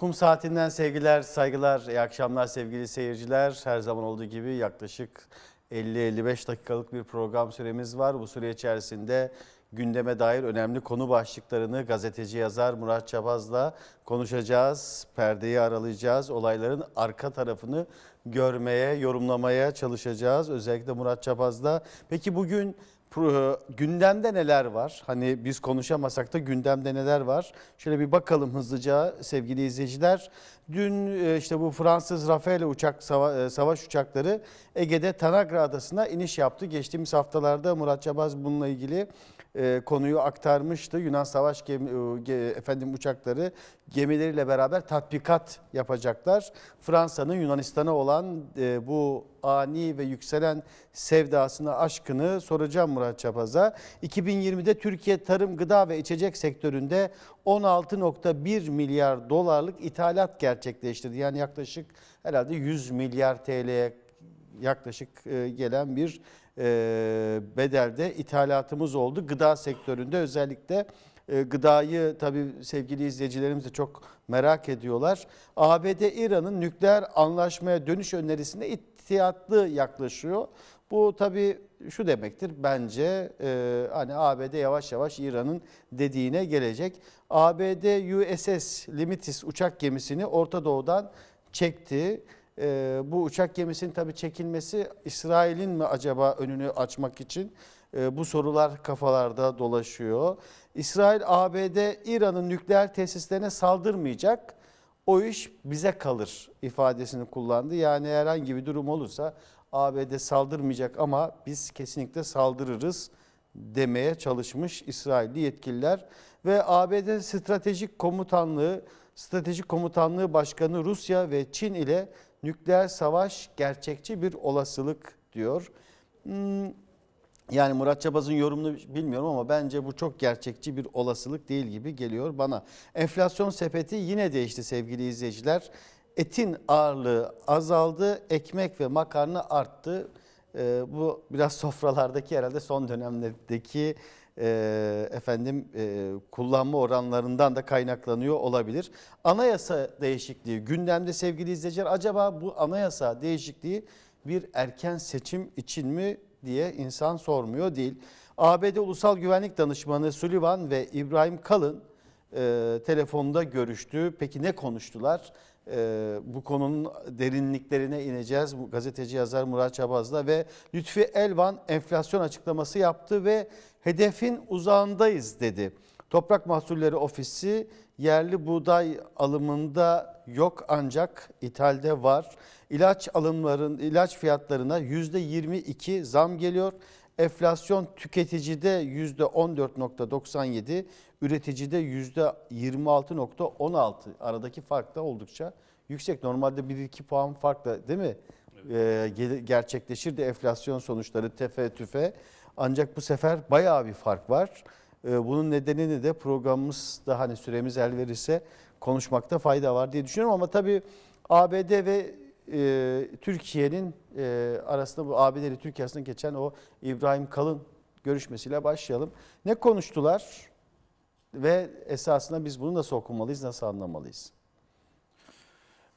Kum saatinden sevgiler, saygılar, iyi akşamlar sevgili seyirciler. Her zaman olduğu gibi yaklaşık 50-55 dakikalık bir program süremiz var. Bu süre içerisinde gündeme dair önemli konu başlıklarını gazeteci yazar Murat Çabazla konuşacağız. Perdeyi aralayacağız. Olayların arka tarafını görmeye, yorumlamaya çalışacağız. Özellikle Murat Çabazla. Peki bugün gündemde neler var? Hani biz konuşamasak da gündemde neler var? Şöyle bir bakalım hızlıca sevgili izleyiciler. Dün e, işte bu Fransız Rafale uçak e, savaş uçakları Ege'de Tanagra Adası'na iniş yaptı. Geçtiğimiz haftalarda Murat Çabaz bununla ilgili e, konuyu aktarmıştı. Yunan savaş gemi, e, efendim uçakları gemileriyle beraber tatbikat yapacaklar. Fransa'nın Yunanistan'a olan e, bu ani ve yükselen sevdasını, aşkını soracağım Murat Çapaz'a. 2020'de Türkiye tarım, gıda ve içecek sektöründe 16.1 milyar dolarlık ithalat gerçekleştirdi. Yani yaklaşık herhalde 100 milyar TL'ye yaklaşık gelen bir e, bedelde ithalatımız oldu. Gıda sektöründe özellikle e, gıdayı tabii sevgili izleyicilerimiz de çok merak ediyorlar. ABD İran'ın nükleer anlaşmaya dönüş önerisine ihtiyatlı yaklaşıyor. Bu tabii şu demektir bence e, hani ABD yavaş yavaş İran'ın dediğine gelecek. ABD USS Limitis uçak gemisini Orta Doğu'dan çekti e, bu uçak gemisinin tabii çekilmesi İsrail'in mi acaba önünü açmak için e, bu sorular kafalarda dolaşıyor. İsrail ABD İran'ın nükleer tesislerine saldırmayacak o iş bize kalır ifadesini kullandı. Yani herhangi bir durum olursa ABD saldırmayacak ama biz kesinlikle saldırırız demeye çalışmış İsrailli yetkililer ve ABD Stratejik Komutanlığı Stratejik Komutanlığı Başkanı Rusya ve Çin ile nükleer savaş gerçekçi bir olasılık diyor. Hmm, yani Murat Çabaz'ın yorumunu bilmiyorum ama bence bu çok gerçekçi bir olasılık değil gibi geliyor bana. Enflasyon sepeti yine değişti sevgili izleyiciler. Etin ağırlığı azaldı, ekmek ve makarna arttı. Ee, bu biraz sofralardaki herhalde son dönemlerdeki. E, efendim e, kullanma oranlarından da kaynaklanıyor olabilir. Anayasa değişikliği gündemde sevgili izleyiciler acaba bu anayasa değişikliği bir erken seçim için mi diye insan sormuyor değil. ABD Ulusal Güvenlik Danışmanı Sullivan ve İbrahim Kalın e, telefonda görüştü. Peki ne konuştular? e, bu konunun derinliklerine ineceğiz. Gazeteci yazar Murat Çabaz'la ve Lütfi Elvan enflasyon açıklaması yaptı ve hedefin uzağındayız dedi. Toprak Mahsulleri Ofisi yerli buğday alımında yok ancak ithalde var. İlaç alımların ilaç fiyatlarına %22 zam geliyor. Enflasyon tüketicide %14.97, üreticide %26.16 aradaki fark da oldukça yüksek. Normalde 1-2 puan farkla değil mi? Evet. Ee, gerçekleşirdi enflasyon sonuçları tefe tüfe. Ancak bu sefer bayağı bir fark var. Ee, bunun nedenini de programımız daha hani süremiz el verirse konuşmakta fayda var diye düşünüyorum ama tabii ABD ve e, Türkiye'nin e, arasında bu ABD'li Türkiye arasında geçen o İbrahim Kalın görüşmesiyle başlayalım. Ne konuştular ve esasında biz bunu nasıl okumalıyız, nasıl anlamalıyız?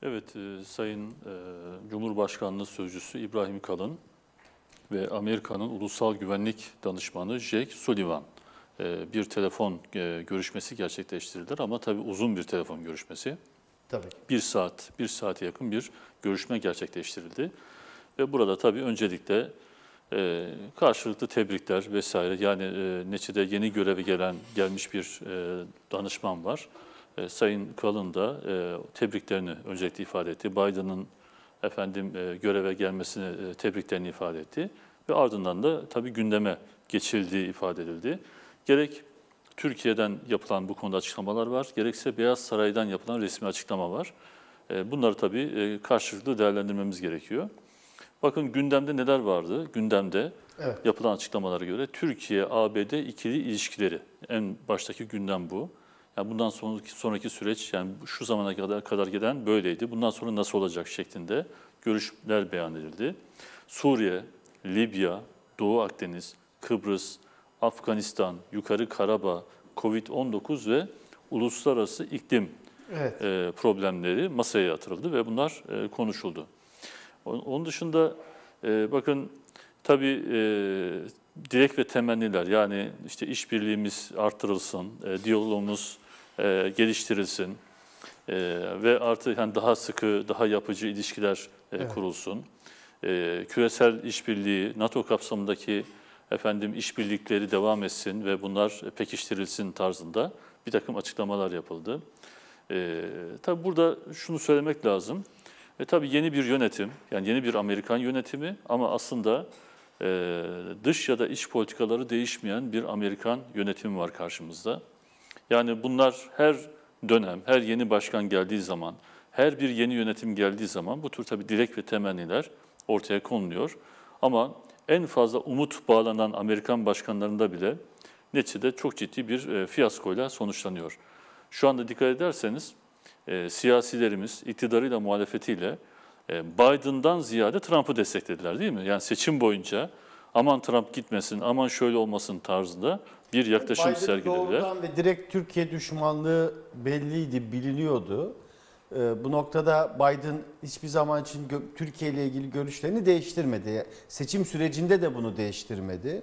Evet, e, Sayın e, Cumhurbaşkanlığı Sözcüsü İbrahim Kalın ve Amerika'nın Ulusal Güvenlik Danışmanı Jake Sullivan e, bir telefon e, görüşmesi gerçekleştirdiler ama tabii uzun bir telefon görüşmesi. Tabii. Bir saat, bir saate yakın bir görüşme gerçekleştirildi. Ve burada tabii öncelikle e, karşılıklı tebrikler vesaire yani e, neçede yeni göreve gelen gelmiş bir e, danışman var. E, Sayın Kalın da e, tebriklerini öncelikle ifade etti. Biden'ın efendim e, göreve gelmesini e, tebriklerini ifade etti ve ardından da tabii gündeme geçildiği ifade edildi. Gerek Türkiye'den yapılan bu konuda açıklamalar var, gerekse Beyaz Saray'dan yapılan resmi açıklama var. E, bunları tabii e, karşılıklı değerlendirmemiz gerekiyor. Bakın gündemde neler vardı? Gündemde evet. yapılan açıklamalara göre Türkiye-ABD ikili ilişkileri en baştaki gündem bu. Yani bundan sonraki, sonraki süreç yani şu zamana kadar kadar gelen böyleydi. Bundan sonra nasıl olacak şeklinde görüşler beyan edildi. Suriye, Libya, Doğu Akdeniz, Kıbrıs, Afganistan, Yukarı Karabağ, Covid-19 ve uluslararası iklim evet. e, problemleri masaya atıldı ve bunlar e, konuşuldu. Onun dışında e, bakın tabii e, dilek ve temenniler yani işte işbirliğimiz artırılsın, e, diyalogumuz e, geliştirilsin e, ve artık yani daha sıkı, daha yapıcı ilişkiler e, evet. kurulsun. E, küresel işbirliği, NATO kapsamındaki efendim işbirlikleri devam etsin ve bunlar pekiştirilsin tarzında bir takım açıklamalar yapıldı. E, tabii burada şunu söylemek lazım. E, tabi yeni bir yönetim, yani yeni bir Amerikan yönetimi ama aslında e, dış ya da iç politikaları değişmeyen bir Amerikan yönetimi var karşımızda. Yani bunlar her dönem, her yeni başkan geldiği zaman, her bir yeni yönetim geldiği zaman bu tür tabi dilek ve temenniler ortaya konuluyor. Ama en fazla umut bağlanan Amerikan başkanlarında bile neticede çok ciddi bir e, fiyaskoyla sonuçlanıyor. Şu anda dikkat ederseniz e, siyasilerimiz iktidarıyla muhalefetiyle e, Biden'dan ziyade Trump'ı desteklediler değil mi? Yani seçim boyunca aman Trump gitmesin, aman şöyle olmasın tarzında bir yaklaşım Biden sergilediler. Biden doğrudan ve direkt Türkiye düşmanlığı belliydi, biliniyordu. Ee, bu noktada Biden hiçbir zaman için Türkiye ile ilgili görüşlerini değiştirmedi. Seçim sürecinde de bunu değiştirmedi.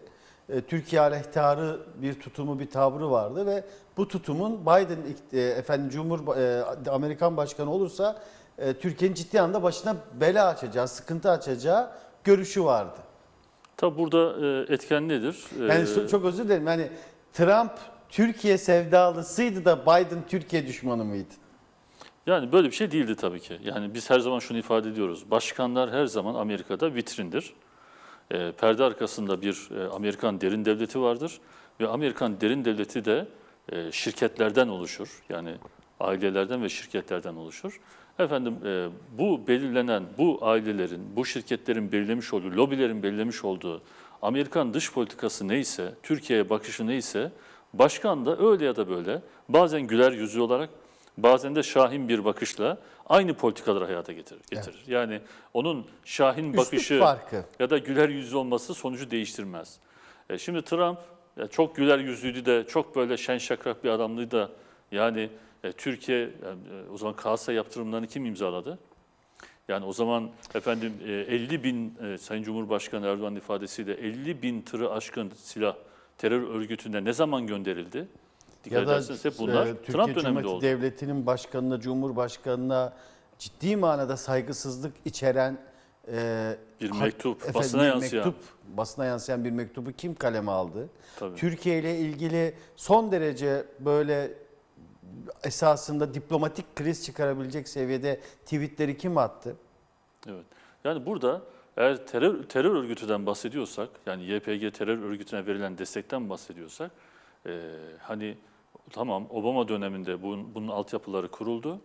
Ee, Türkiye aleyhtarı bir tutumu, bir tavrı vardı ve bu tutumun Biden e, efendim Cumhur e, Amerikan Başkanı olursa e, Türkiye'nin ciddi anda başına bela açacağı, sıkıntı açacağı görüşü vardı. Tabi burada etken nedir? Yani çok özür dilerim. Yani Trump Türkiye sevdalısıydı da Biden Türkiye düşmanı mıydı? Yani böyle bir şey değildi tabii ki. Yani biz her zaman şunu ifade ediyoruz. Başkanlar her zaman Amerika'da vitrindir. E, perde arkasında bir e, Amerikan derin devleti vardır ve Amerikan derin devleti de e, şirketlerden oluşur. Yani ailelerden ve şirketlerden oluşur. Efendim e, bu belirlenen, bu ailelerin, bu şirketlerin belirlemiş olduğu, lobilerin belirlemiş olduğu Amerikan dış politikası neyse, Türkiye'ye bakışı neyse başkan da öyle ya da böyle bazen güler yüzü olarak bazen de şahin bir bakışla aynı politikaları hayata getirir. getirir. Evet. Yani onun şahin Üstlük bakışı farkı. ya da güler yüzlü olması sonucu değiştirmez. E şimdi Trump ya çok güler yüzlüydü de çok böyle şen şakrak bir adamlığı da yani e, Türkiye yani, e, o zaman kasa yaptırımlarını kim imzaladı? Yani o zaman efendim e, 50 bin e, Sayın Cumhurbaşkanı Erdoğan ifadesiyle 50 bin tırı aşkın silah terör örgütünde ne zaman gönderildi? Dikkat ya da hep bunlar e, Türkiye Trump döneminde oldu. Devleti'nin başkanına, cumhurbaşkanına ciddi manada saygısızlık içeren e, bir mektup, efendim, basına yansıyan. Mektup, basına yansıyan bir mektubu kim kaleme aldı? Tabii. Türkiye ile ilgili son derece böyle esasında diplomatik kriz çıkarabilecek seviyede tweetleri kim attı? Evet. Yani burada eğer terör, terör örgütüden bahsediyorsak, yani YPG terör örgütüne verilen destekten bahsediyorsak, e, hani Tamam Obama döneminde bunun, bunun altyapıları kuruldu.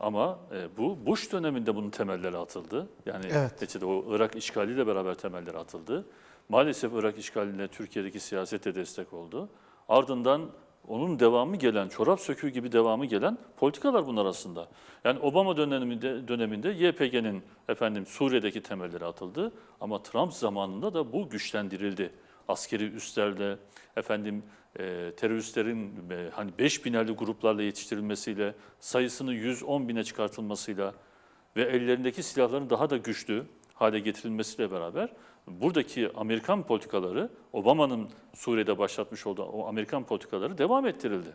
Ama e, bu Bush döneminde bunun temelleri atıldı. Yani evet. neticede o Irak işgaliyle beraber temelleri atıldı. Maalesef Irak işgaline Türkiye'deki siyasete destek oldu. Ardından onun devamı gelen, çorap söküğü gibi devamı gelen politikalar bunlar aslında. Yani Obama döneminde, döneminde YPG'nin efendim Suriye'deki temelleri atıldı ama Trump zamanında da bu güçlendirildi. Askeri üstlerde efendim ee, teröristlerin e, hani 5 binerli gruplarla yetiştirilmesiyle, sayısını 110 bine çıkartılmasıyla ve ellerindeki silahların daha da güçlü hale getirilmesiyle beraber buradaki Amerikan politikaları, Obama'nın Suriye'de başlatmış olduğu o Amerikan politikaları devam ettirildi.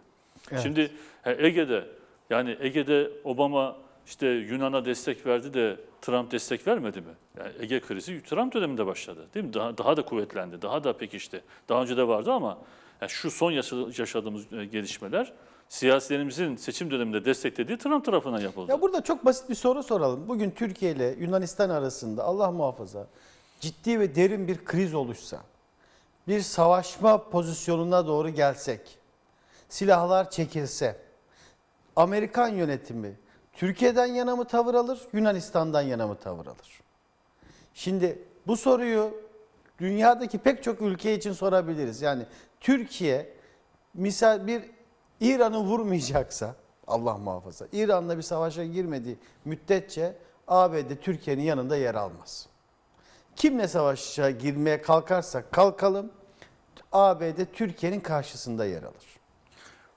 Evet. Şimdi Ege'de yani Ege'de Obama işte Yunan'a destek verdi de Trump destek vermedi mi? Yani Ege krizi Trump döneminde başladı değil mi? Daha, daha da kuvvetlendi, daha da pekişti. Daha önce de vardı ama yani şu son yaşadığımız e, gelişmeler siyasilerimizin seçim döneminde desteklediği Trump tarafından yapıldı. Ya burada çok basit bir soru soralım. Bugün Türkiye ile Yunanistan arasında Allah muhafaza ciddi ve derin bir kriz oluşsa, bir savaşma pozisyonuna doğru gelsek, silahlar çekilse, Amerikan yönetimi Türkiye'den yana mı tavır alır, Yunanistan'dan yana mı tavır alır? Şimdi bu soruyu dünyadaki pek çok ülke için sorabiliriz. Yani Türkiye misal bir İran'ı vurmayacaksa Allah muhafaza İran'la bir savaşa girmediği müddetçe ABD Türkiye'nin yanında yer almaz. Kimle savaşa girmeye kalkarsak kalkalım ABD Türkiye'nin karşısında yer alır.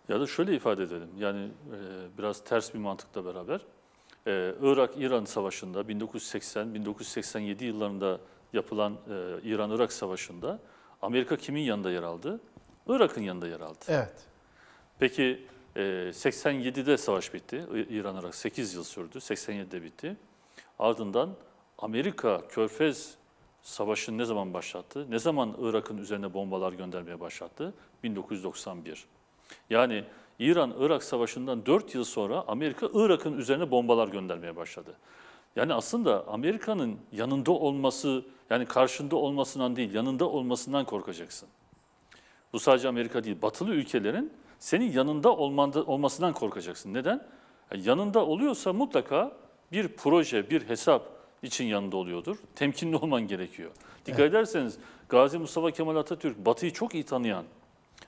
Ya da şöyle ifade edelim yani e, biraz ters bir mantıkla beraber e, Irak-İran savaşında 1980-1987 yıllarında yapılan e, İran-Irak savaşında Amerika kimin yanında yer aldı? Irak'ın yanında yer aldı. Evet. Peki 87'de e, savaş bitti. İran-Irak 8 yıl sürdü. 87'de bitti. Ardından Amerika Körfez Savaşı'nı ne zaman başlattı? Ne zaman Irak'ın üzerine bombalar göndermeye başlattı? 1991. Yani İran-Irak Savaşı'ndan 4 yıl sonra Amerika Irak'ın üzerine bombalar göndermeye başladı. Yani aslında Amerika'nın yanında olması, yani karşında olmasından değil, yanında olmasından korkacaksın. Bu sadece Amerika değil. Batılı ülkelerin senin yanında olmasından korkacaksın. Neden? yanında oluyorsa mutlaka bir proje, bir hesap için yanında oluyordur. Temkinli olman gerekiyor. Dikkat evet. ederseniz Gazi Mustafa Kemal Atatürk Batı'yı çok iyi tanıyan,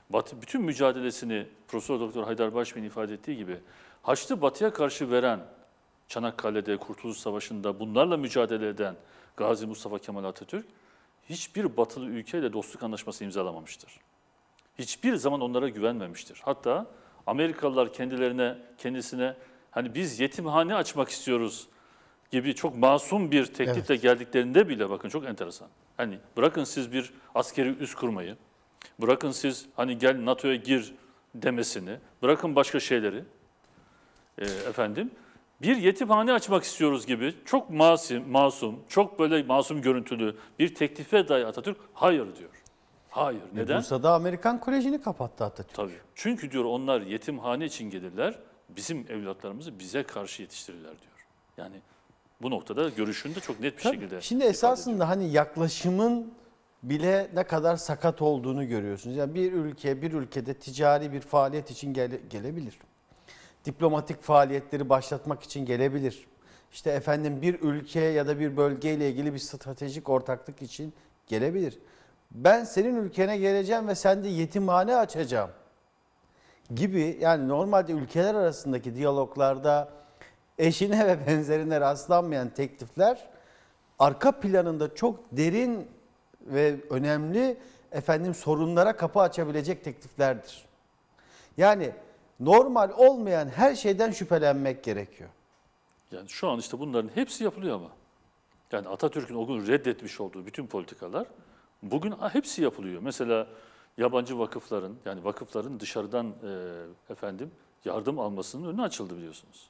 Batı bütün mücadelesini Profesör Doktor Haydar Başbey'in ifade ettiği gibi Haçlı Batı'ya karşı veren, Çanakkale'de, Kurtuluş Savaşı'nda bunlarla mücadele eden Gazi Mustafa Kemal Atatürk hiçbir batılı ülkeyle dostluk anlaşması imzalamamıştır hiçbir zaman onlara güvenmemiştir. Hatta Amerikalılar kendilerine, kendisine hani biz yetimhane açmak istiyoruz gibi çok masum bir teklifle evet. geldiklerinde bile bakın çok enteresan. Hani bırakın siz bir askeri üs kurmayı, bırakın siz hani gel NATO'ya gir demesini, bırakın başka şeyleri e, efendim. Bir yetimhane açmak istiyoruz gibi çok masum, masum, çok böyle masum görüntülü bir teklife dahi Atatürk hayır diyor. Hayır. E, neden? Bursa'da Amerikan Koleji'ni kapattı Atatürk. Tabii. Çünkü diyor onlar yetimhane için gelirler, bizim evlatlarımızı bize karşı yetiştirirler diyor. Yani bu noktada görüşünde çok net bir Tabii. şekilde. Şimdi esasında hani yaklaşımın bile ne kadar sakat olduğunu görüyorsunuz. Yani bir ülke bir ülkede ticari bir faaliyet için gele, gelebilir. Diplomatik faaliyetleri başlatmak için gelebilir. İşte efendim bir ülke ya da bir bölgeyle ilgili bir stratejik ortaklık için gelebilir ben senin ülkene geleceğim ve sende yetimhane açacağım gibi yani normalde ülkeler arasındaki diyaloglarda eşine ve benzerine rastlanmayan teklifler arka planında çok derin ve önemli efendim sorunlara kapı açabilecek tekliflerdir. Yani normal olmayan her şeyden şüphelenmek gerekiyor. Yani şu an işte bunların hepsi yapılıyor ama. Yani Atatürk'ün o gün reddetmiş olduğu bütün politikalar Bugün hepsi yapılıyor. Mesela yabancı vakıfların yani vakıfların dışarıdan e, efendim yardım almasının önü açıldı biliyorsunuz.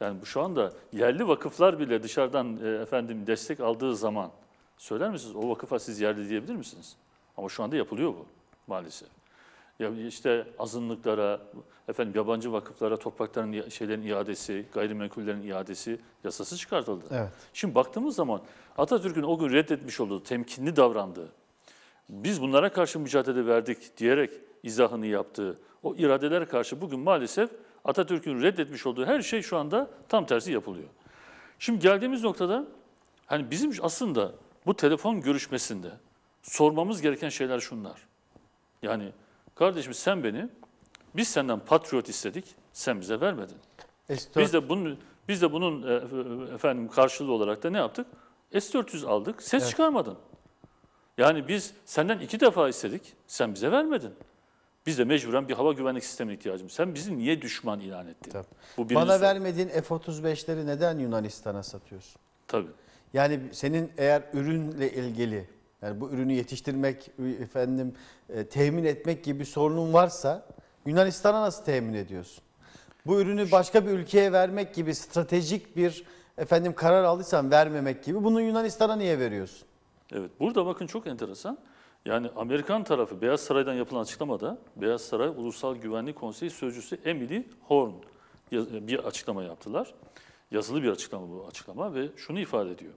Yani bu şu anda yerli vakıflar bile dışarıdan e, efendim destek aldığı zaman söyler misiniz o vakıfa siz yerli diyebilir misiniz? Ama şu anda yapılıyor bu maalesef. Ya işte azınlıklara, efendim yabancı vakıflara toprakların şeylerin iadesi, gayrimenkullerin iadesi yasası çıkartıldı. Evet. Şimdi baktığımız zaman Atatürk'ün o gün reddetmiş olduğu, temkinli davrandığı, biz bunlara karşı mücadele verdik diyerek izahını yaptığı o iradeler karşı bugün maalesef Atatürk'ün reddetmiş olduğu her şey şu anda tam tersi yapılıyor. Şimdi geldiğimiz noktada hani bizim aslında bu telefon görüşmesinde sormamız gereken şeyler şunlar. Yani Kardeşim sen beni, biz senden patriot istedik, sen bize vermedin. S4. Biz de bunun biz de bunun e, efendim karşılığı olarak da ne yaptık? S400 aldık. Ses evet. çıkarmadın. Yani biz senden iki defa istedik. Sen bize vermedin. Biz de mecburen bir hava güvenlik sistemi ihtiyacımız. Sen bizi niye düşman ilan ettin? Tabii. Bu birincisi. Bana vermediğin F-35'leri neden Yunanistan'a satıyorsun? Tabii. Yani senin eğer ürünle ilgili yani bu ürünü yetiştirmek, efendim e, temin etmek gibi sorunun varsa Yunanistan'a nasıl temin ediyorsun? Bu ürünü başka bir ülkeye vermek gibi stratejik bir efendim karar aldıysan vermemek gibi bunu Yunanistan'a niye veriyorsun? Evet burada bakın çok enteresan. Yani Amerikan tarafı Beyaz Saray'dan yapılan açıklamada Beyaz Saray Ulusal Güvenlik Konseyi Sözcüsü Emily Horn bir açıklama yaptılar. Yazılı bir açıklama bu açıklama ve şunu ifade ediyor.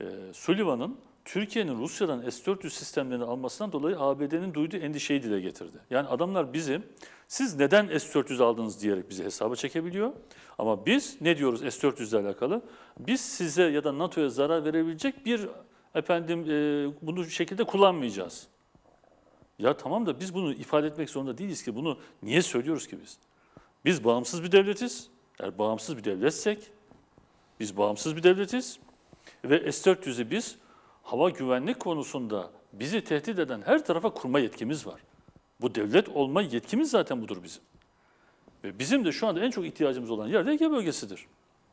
Ee, Sullivan'ın Türkiye'nin Rusya'dan S-400 sistemlerini almasından dolayı ABD'nin duyduğu endişeyi dile getirdi. Yani adamlar bizim siz neden S-400 aldınız diyerek bizi hesaba çekebiliyor. Ama biz ne diyoruz S-400 ile alakalı? Biz size ya da NATO'ya zarar verebilecek bir efendim e, bunu bu şekilde kullanmayacağız. Ya tamam da biz bunu ifade etmek zorunda değiliz ki bunu niye söylüyoruz ki biz? Biz bağımsız bir devletiz. Eğer bağımsız bir devletsek biz bağımsız bir devletiz ve S-400'ü biz hava güvenlik konusunda bizi tehdit eden her tarafa kurma yetkimiz var. Bu devlet olma yetkimiz zaten budur bizim. Ve bizim de şu anda en çok ihtiyacımız olan yer de Ege bölgesidir.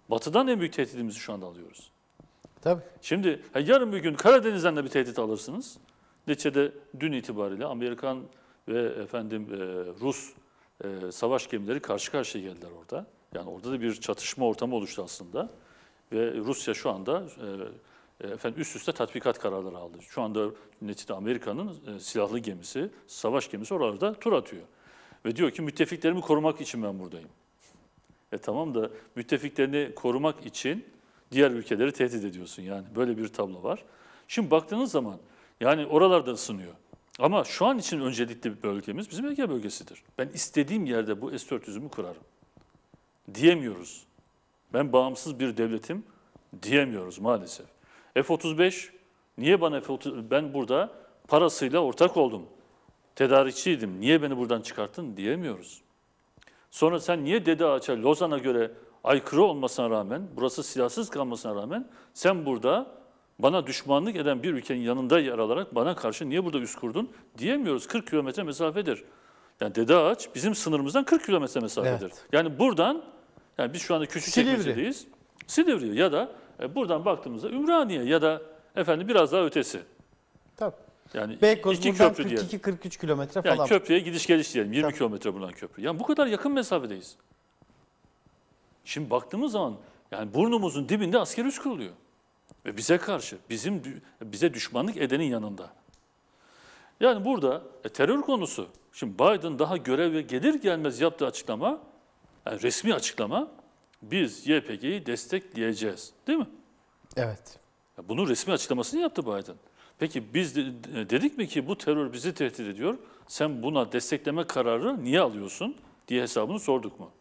Batıdan en büyük tehditimizi şu anda alıyoruz. Tabii. Şimdi yarın bir gün Karadeniz'den de bir tehdit alırsınız. Neçede dün itibariyle Amerikan ve efendim e, Rus e, savaş gemileri karşı karşıya geldiler orada. Yani orada da bir çatışma ortamı oluştu aslında. Ve Rusya şu anda e, e, efendim üst üste tatbikat kararları aldı. Şu anda neticede Amerika'nın e, silahlı gemisi, savaş gemisi oralarda tur atıyor. Ve diyor ki müttefiklerimi korumak için ben buradayım. E tamam da müttefiklerini korumak için diğer ülkeleri tehdit ediyorsun yani. Böyle bir tablo var. Şimdi baktığınız zaman yani oralarda ısınıyor. Ama şu an için öncelikli bir bölgemiz bizim Ege bölgesidir. Ben istediğim yerde bu S-400'ümü kurarım. Diyemiyoruz. Ben bağımsız bir devletim diyemiyoruz maalesef. F-35 niye bana F-35 ben burada parasıyla ortak oldum. Tedarikçiydim. Niye beni buradan çıkarttın diyemiyoruz. Sonra sen niye Dede Ağaç'a Lozan'a göre aykırı olmasına rağmen, burası silahsız kalmasına rağmen sen burada bana düşmanlık eden bir ülkenin yanında yer alarak bana karşı niye burada üst kurdun diyemiyoruz. 40 kilometre mesafedir. Yani Dede Ağaç bizim sınırımızdan 40 kilometre mesafedir. Evet. Yani buradan, yani biz şu anda küçük Silivri. Silivri ya da e, buradan baktığımızda Ümraniye ya da efendim biraz daha ötesi. Tabii. Yani Beykoz iki buradan köprü 42-43 kilometre falan. Yani köprüye gidiş geliş diyelim. 20 kilometre buradan köprü. Yani bu kadar yakın mesafedeyiz. Şimdi baktığımız zaman yani burnumuzun dibinde asker üs kuruluyor. Ve bize karşı, bizim bize düşmanlık edenin yanında. Yani burada e, terör konusu. Şimdi Biden daha göreve gelir gelmez yaptığı açıklama, yani resmi açıklama biz YPG'yi destekleyeceğiz. Değil mi? Evet. Bunu resmi açıklamasını yaptı Biden. Peki biz dedik mi ki bu terör bizi tehdit ediyor, sen buna destekleme kararı niye alıyorsun diye hesabını sorduk mu?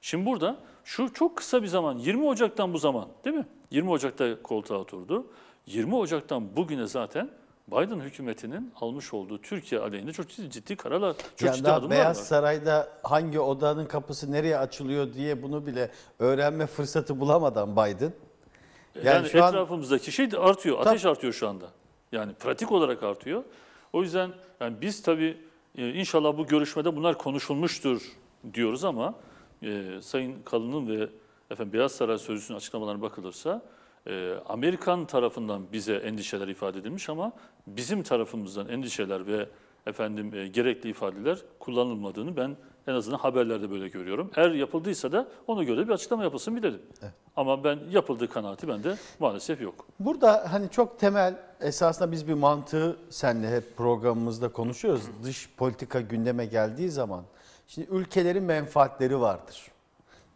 Şimdi burada şu çok kısa bir zaman, 20 Ocak'tan bu zaman değil mi? 20 Ocak'ta koltuğa oturdu. 20 Ocak'tan bugüne zaten Biden hükümetinin almış olduğu Türkiye aleyhinde çok ciddi, ciddi kararlar, çok yani ciddi adımlar Beyaz var. Saray'da hangi odanın kapısı nereye açılıyor diye bunu bile öğrenme fırsatı bulamadan Biden. E, yani, yani şu etrafımızdaki an... şey de artıyor, ateş Tabii. artıyor şu anda. Yani pratik olarak artıyor. O yüzden yani biz tabii e, inşallah bu görüşmede bunlar konuşulmuştur diyoruz ama e, Sayın Kalın'ın ve efendim Beyaz Saray Sözcüsü'nün açıklamalarına bakılırsa ee, Amerikan tarafından bize endişeler ifade edilmiş ama bizim tarafımızdan endişeler ve efendim e, gerekli ifadeler kullanılmadığını ben en azından haberlerde böyle görüyorum. Eğer yapıldıysa da ona göre bir açıklama yapılsın bilelim. Evet. Ama ben yapıldığı kanaati bende maalesef yok. Burada hani çok temel esasında biz bir mantığı senle hep programımızda konuşuyoruz. Dış politika gündeme geldiği zaman şimdi ülkelerin menfaatleri vardır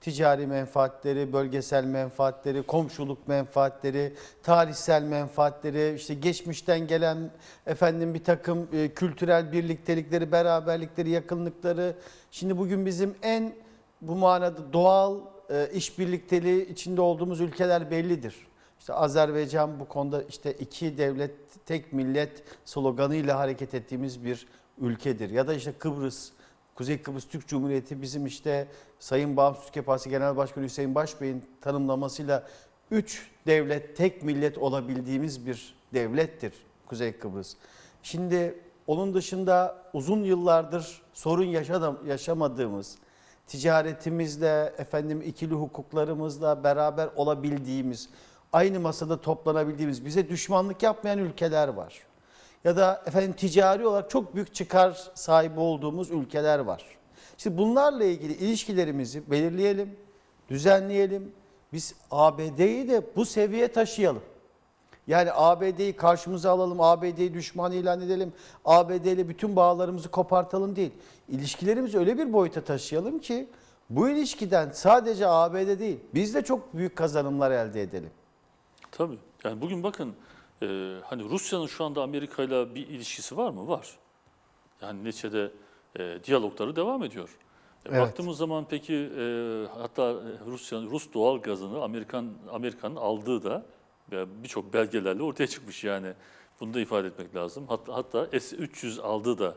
ticari menfaatleri, bölgesel menfaatleri, komşuluk menfaatleri, tarihsel menfaatleri, işte geçmişten gelen efendim bir takım e, kültürel birliktelikleri, beraberlikleri, yakınlıkları. Şimdi bugün bizim en bu manada doğal e, işbirlikteliği içinde olduğumuz ülkeler bellidir. İşte Azerbaycan bu konuda işte iki devlet tek millet sloganıyla hareket ettiğimiz bir ülkedir. Ya da işte Kıbrıs, Kuzey Kıbrıs Türk Cumhuriyeti bizim işte Sayın Bağımsız Türkiye Partisi Genel Başkanı Hüseyin Başbey'in tanımlamasıyla üç devlet tek millet olabildiğimiz bir devlettir Kuzey Kıbrıs. Şimdi onun dışında uzun yıllardır sorun yaşamadığımız, ticaretimizle, efendim ikili hukuklarımızla beraber olabildiğimiz, aynı masada toplanabildiğimiz, bize düşmanlık yapmayan ülkeler var. Ya da efendim ticari olarak çok büyük çıkar sahibi olduğumuz ülkeler var. Şimdi bunlarla ilgili ilişkilerimizi belirleyelim, düzenleyelim. Biz ABD'yi de bu seviyeye taşıyalım. Yani ABD'yi karşımıza alalım, ABD'yi düşman ilan edelim, ABD ile bütün bağlarımızı kopartalım değil. İlişkilerimizi öyle bir boyuta taşıyalım ki bu ilişkiden sadece ABD değil biz de çok büyük kazanımlar elde edelim. Tabii. Yani bugün bakın e, hani Rusya'nın şu anda Amerika ile bir ilişkisi var mı? Var. Yani neçede e, diyalogları devam ediyor. E, evet. Baktığımız zaman peki e, hatta e, Rusya'nın Rus doğal gazını Amerikan Amerika'nın aldığı da e, birçok belgelerle ortaya çıkmış yani. Bunu da ifade etmek lazım. Hatta, hatta S-300 aldığı da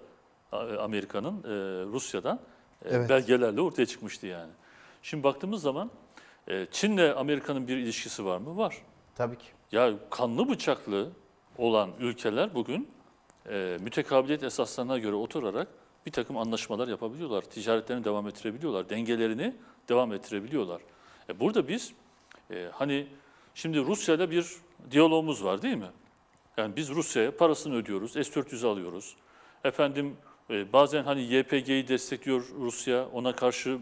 e, Amerika'nın e, Rusya'dan e, evet. belgelerle ortaya çıkmıştı yani. Şimdi baktığımız zaman e, Çin'le Amerika'nın bir ilişkisi var mı? Var. Tabii ki. Ya kanlı bıçaklı olan ülkeler bugün e, mütekabiliyet esaslarına göre oturarak bir takım anlaşmalar yapabiliyorlar. Ticaretlerini devam ettirebiliyorlar. Dengelerini devam ettirebiliyorlar. E burada biz e, hani şimdi Rusya'yla bir diyalogumuz var değil mi? Yani biz Rusya'ya parasını ödüyoruz, s 400 alıyoruz. Efendim e, bazen hani YPG'yi destekliyor Rusya, ona karşı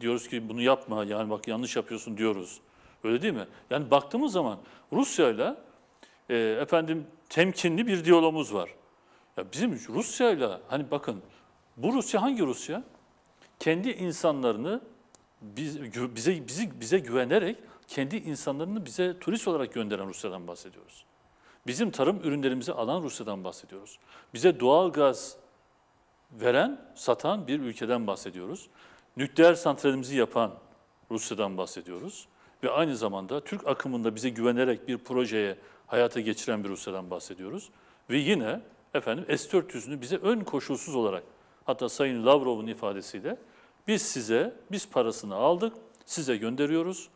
diyoruz ki bunu yapma yani bak yanlış yapıyorsun diyoruz. Öyle değil mi? Yani baktığımız zaman Rusya'yla e, efendim temkinli bir diyalogumuz var. Ya bizim Rusya'yla hani bakın bu Rusya hangi Rusya? Kendi insanlarını biz, bize bizi bize güvenerek kendi insanlarını bize turist olarak gönderen Rusya'dan bahsediyoruz. Bizim tarım ürünlerimizi alan Rusya'dan bahsediyoruz. Bize doğal gaz veren, satan bir ülkeden bahsediyoruz. Nükleer santralimizi yapan Rusya'dan bahsediyoruz. Ve aynı zamanda Türk akımında bize güvenerek bir projeye hayata geçiren bir Rusya'dan bahsediyoruz. Ve yine efendim S-400'ünü bize ön koşulsuz olarak Hatta Sayın Lavrov'un ifadesiyle biz size, biz parasını aldık, size gönderiyoruz.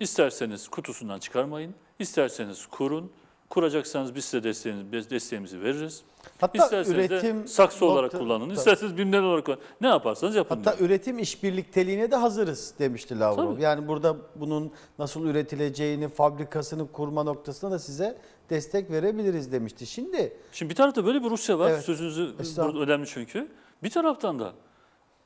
İsterseniz kutusundan çıkarmayın, isterseniz kurun, kuracaksanız biz size desteğimizi, desteğimizi veririz. Hatta İsterseniz üretim de saksı nokta, olarak kullanın, tabii. isterseniz BİM'den olarak kullanın. Ne yaparsanız yapın. Hatta diyor. üretim işbirlikteliğine de hazırız demişti Lavrov. Tabii. Yani burada bunun nasıl üretileceğini, fabrikasını kurma noktasında da size destek verebiliriz demişti. Şimdi Şimdi bir tarafta böyle bir Rusya var. Evet. Sözünüzü önemli çünkü. Bir taraftan da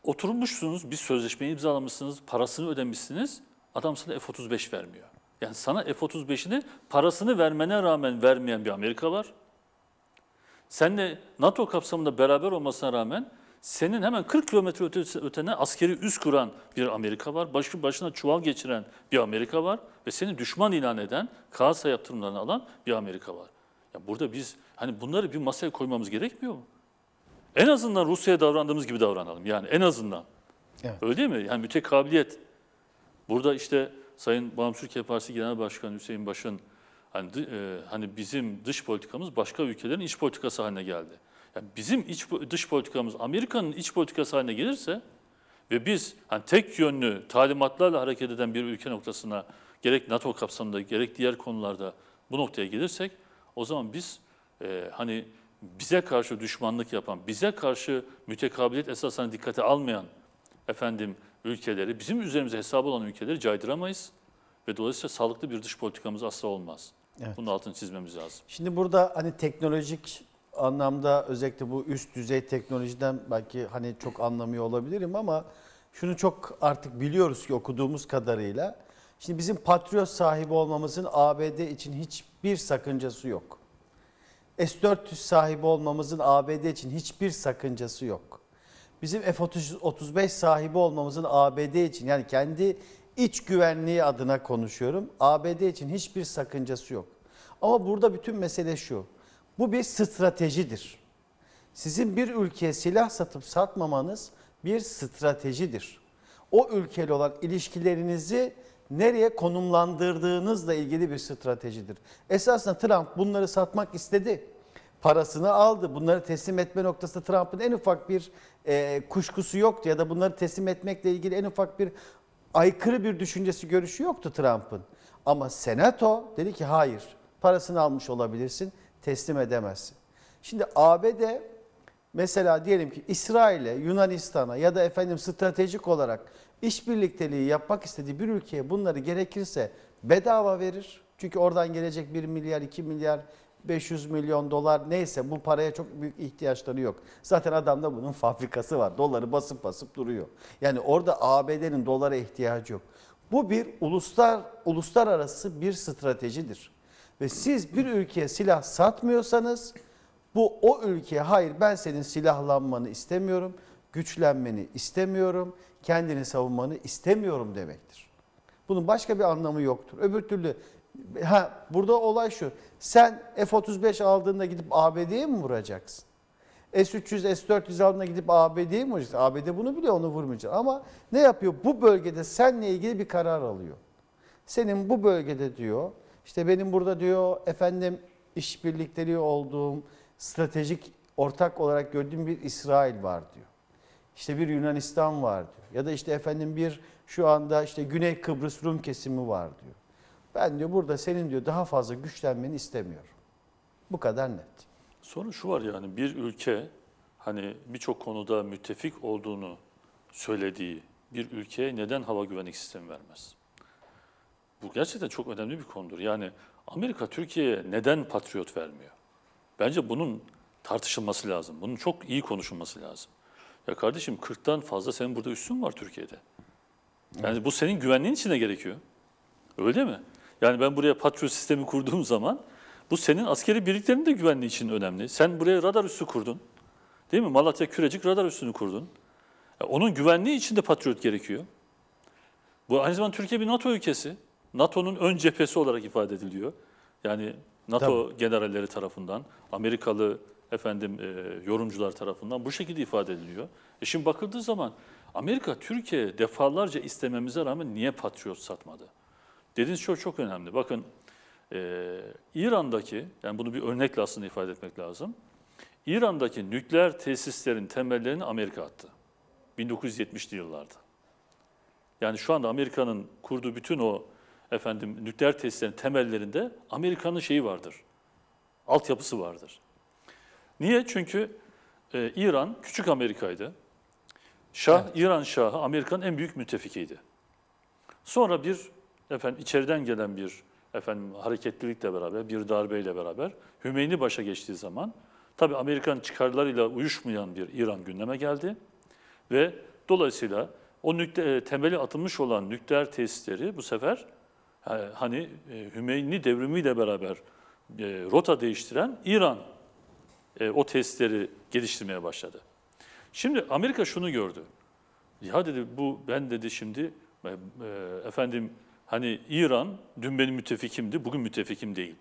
oturmuşsunuz, bir sözleşmeyi imzalamışsınız, parasını ödemişsiniz, adam sana F-35 vermiyor. Yani sana F-35'ini parasını vermene rağmen vermeyen bir Amerika var. Seninle NATO kapsamında beraber olmasına rağmen senin hemen 40 kilometre ötene askeri üs kuran bir Amerika var. Başı başına çuval geçiren bir Amerika var. Ve seni düşman ilan eden, Kasa yaptırımlarını alan bir Amerika var. Ya burada biz hani bunları bir masaya koymamız gerekmiyor mu? En azından Rusya'ya davrandığımız gibi davranalım. Yani en azından. Evet. Öyle değil mi? Yani mütekabiliyet. Burada işte Sayın Bağımsız Türkiye Partisi Genel Başkanı Hüseyin Baş'ın hani, e, hani bizim dış politikamız başka ülkelerin iç politikası haline geldi. Yani bizim iç dış politikamız Amerika'nın iç politikası haline gelirse ve biz hani tek yönlü talimatlarla hareket eden bir ülke noktasına gerek NATO kapsamında gerek diğer konularda bu noktaya gelirsek o zaman biz e, hani bize karşı düşmanlık yapan, bize karşı mütekabiliyet esasına hani dikkate almayan efendim ülkeleri, bizim üzerimize hesabı olan ülkeleri caydıramayız ve dolayısıyla sağlıklı bir dış politikamız asla olmaz. Evet. Bunun altını çizmemiz lazım. Şimdi burada hani teknolojik anlamda özellikle bu üst düzey teknolojiden belki hani çok anlamıyor olabilirim ama şunu çok artık biliyoruz ki okuduğumuz kadarıyla. Şimdi bizim Patriot sahibi olmamızın ABD için hiçbir sakıncası yok. S-400 sahibi olmamızın ABD için hiçbir sakıncası yok. Bizim F-35 sahibi olmamızın ABD için yani kendi iç güvenliği adına konuşuyorum. ABD için hiçbir sakıncası yok. Ama burada bütün mesele şu. Bu bir stratejidir. Sizin bir ülkeye silah satıp satmamanız bir stratejidir. O ülkeyle olan ilişkilerinizi nereye konumlandırdığınızla ilgili bir stratejidir. Esasında Trump bunları satmak istedi. Parasını aldı. Bunları teslim etme noktasında Trump'ın en ufak bir e, kuşkusu yoktu ya da bunları teslim etmekle ilgili en ufak bir aykırı bir düşüncesi görüşü yoktu Trump'ın. Ama senato dedi ki hayır parasını almış olabilirsin teslim edemezsin. Şimdi ABD mesela diyelim ki İsrail'e, Yunanistan'a ya da efendim stratejik olarak iş yapmak istediği bir ülkeye bunları gerekirse bedava verir. Çünkü oradan gelecek 1 milyar, 2 milyar, 500 milyon dolar neyse bu paraya çok büyük ihtiyaçları yok. Zaten adamda bunun fabrikası var. Doları basıp basıp duruyor. Yani orada ABD'nin dolara ihtiyacı yok. Bu bir uluslar uluslararası bir stratejidir. Ve siz bir ülkeye silah satmıyorsanız bu o ülkeye hayır ben senin silahlanmanı istemiyorum, güçlenmeni istemiyorum, kendini savunmanı istemiyorum demektir. Bunun başka bir anlamı yoktur. Öbür türlü ha burada olay şu. Sen F-35 aldığında gidip ABD'ye mi vuracaksın? S-300, S-400 aldığında gidip ABD'ye mi vuracaksın? ABD bunu biliyor onu vurmayacak. Ama ne yapıyor? Bu bölgede seninle ilgili bir karar alıyor. Senin bu bölgede diyor, işte benim burada diyor efendim işbirlikleri olduğum, stratejik ortak olarak gördüğüm bir İsrail var diyor. İşte bir Yunanistan var diyor. Ya da işte efendim bir şu anda işte Güney Kıbrıs Rum kesimi var diyor. Ben diyor burada senin diyor daha fazla güçlenmeni istemiyorum. Bu kadar net. Sonra şu var yani bir ülke hani birçok konuda müttefik olduğunu söylediği bir ülkeye neden hava güvenlik sistemi vermez? Bu gerçekten çok önemli bir konudur. Yani Amerika Türkiye'ye neden Patriot vermiyor? Bence bunun tartışılması lazım. Bunun çok iyi konuşulması lazım. Ya kardeşim 40'tan fazla senin burada üssün var Türkiye'de. Yani evet. bu senin güvenliğin içine gerekiyor. Öyle mi? Yani ben buraya Patriot sistemi kurduğum zaman bu senin askeri birliklerinin de güvenliği için önemli. Sen buraya radar üssü kurdun. Değil mi? Malatya Kürecik radar üssünü kurdun. Ya onun güvenliği için de Patriot gerekiyor. Bu aynı zamanda Türkiye bir NATO ülkesi. NATO'nun ön cephesi olarak ifade ediliyor. Yani NATO Tabii. generalleri tarafından, Amerikalı efendim e, yorumcular tarafından bu şekilde ifade ediliyor. E şimdi bakıldığı zaman Amerika Türkiye defalarca istememize rağmen niye Patriot satmadı? Dediğiniz çok şey çok önemli. Bakın e, İran'daki, yani bunu bir örnekle aslında ifade etmek lazım. İran'daki nükleer tesislerin temellerini Amerika attı. 1970'li yıllarda. Yani şu anda Amerika'nın kurduğu bütün o efendim nükleer tesislerin temellerinde Amerika'nın şeyi vardır. Altyapısı vardır. Niye? Çünkü e, İran küçük Amerika'ydı. Şah, evet. İran Şahı Amerika'nın en büyük müttefikiydi. Sonra bir efendim içeriden gelen bir efendim hareketlilikle beraber, bir darbeyle beraber Hümeyni başa geçtiği zaman tabii Amerikan çıkarlarıyla uyuşmayan bir İran gündeme geldi ve dolayısıyla o nükle, e, temeli atılmış olan nükleer tesisleri bu sefer e, hani e, Hümeyni devrimiyle beraber e, rota değiştiren İran e, o testleri geliştirmeye başladı. Şimdi Amerika şunu gördü. Ya dedi bu ben dedi şimdi e, e, efendim hani İran dün benim müttefikimdi, bugün müttefikim değil.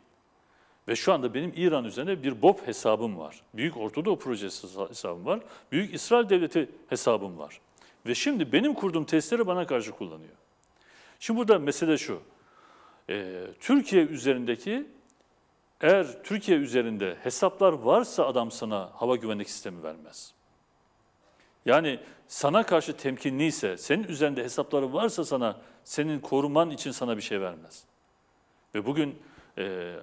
Ve şu anda benim İran üzerine bir BOP hesabım var. Büyük Ortadoğu Projesi hesabım var. Büyük İsrail Devleti hesabım var. Ve şimdi benim kurduğum testleri bana karşı kullanıyor. Şimdi burada mesele şu. E, Türkiye üzerindeki eğer Türkiye üzerinde hesaplar varsa adam sana hava güvenlik sistemi vermez. Yani sana karşı temkinliyse, senin üzerinde hesapları varsa sana, senin koruman için sana bir şey vermez. Ve bugün e,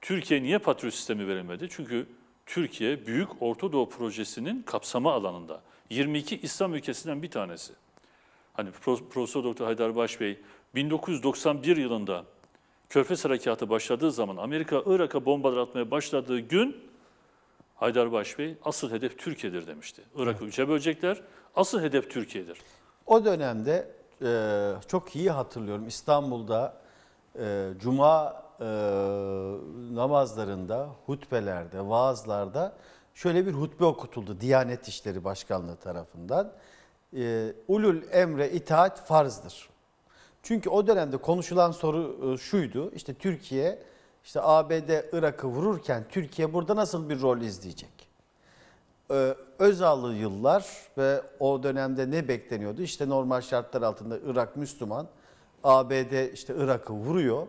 Türkiye niye Patriot sistemi verilmedi? Çünkü Türkiye Büyük Orta Doğu Projesi'nin kapsama alanında. 22 İslam ülkesinden bir tanesi. Hani Prof. Dr. Haydar Başbey 1991 yılında Körfez Harekatı başladığı zaman Amerika Irak'a bombalar atmaya başladığı gün Haydarbaş Bey asıl hedef Türkiye'dir demişti. Irak'ı üçe bölecekler. Asıl hedef Türkiye'dir. O dönemde e, çok iyi hatırlıyorum İstanbul'da e, cuma e, namazlarında, hutbelerde, vaazlarda şöyle bir hutbe okutuldu Diyanet İşleri Başkanlığı tarafından. E, Ulul emre itaat farzdır. Çünkü o dönemde konuşulan soru e, şuydu. İşte Türkiye işte ABD Irak'ı vururken Türkiye burada nasıl bir rol izleyecek? Ee, Özal'lı yıllar ve o dönemde ne bekleniyordu? İşte normal şartlar altında Irak Müslüman, ABD işte Irak'ı vuruyor.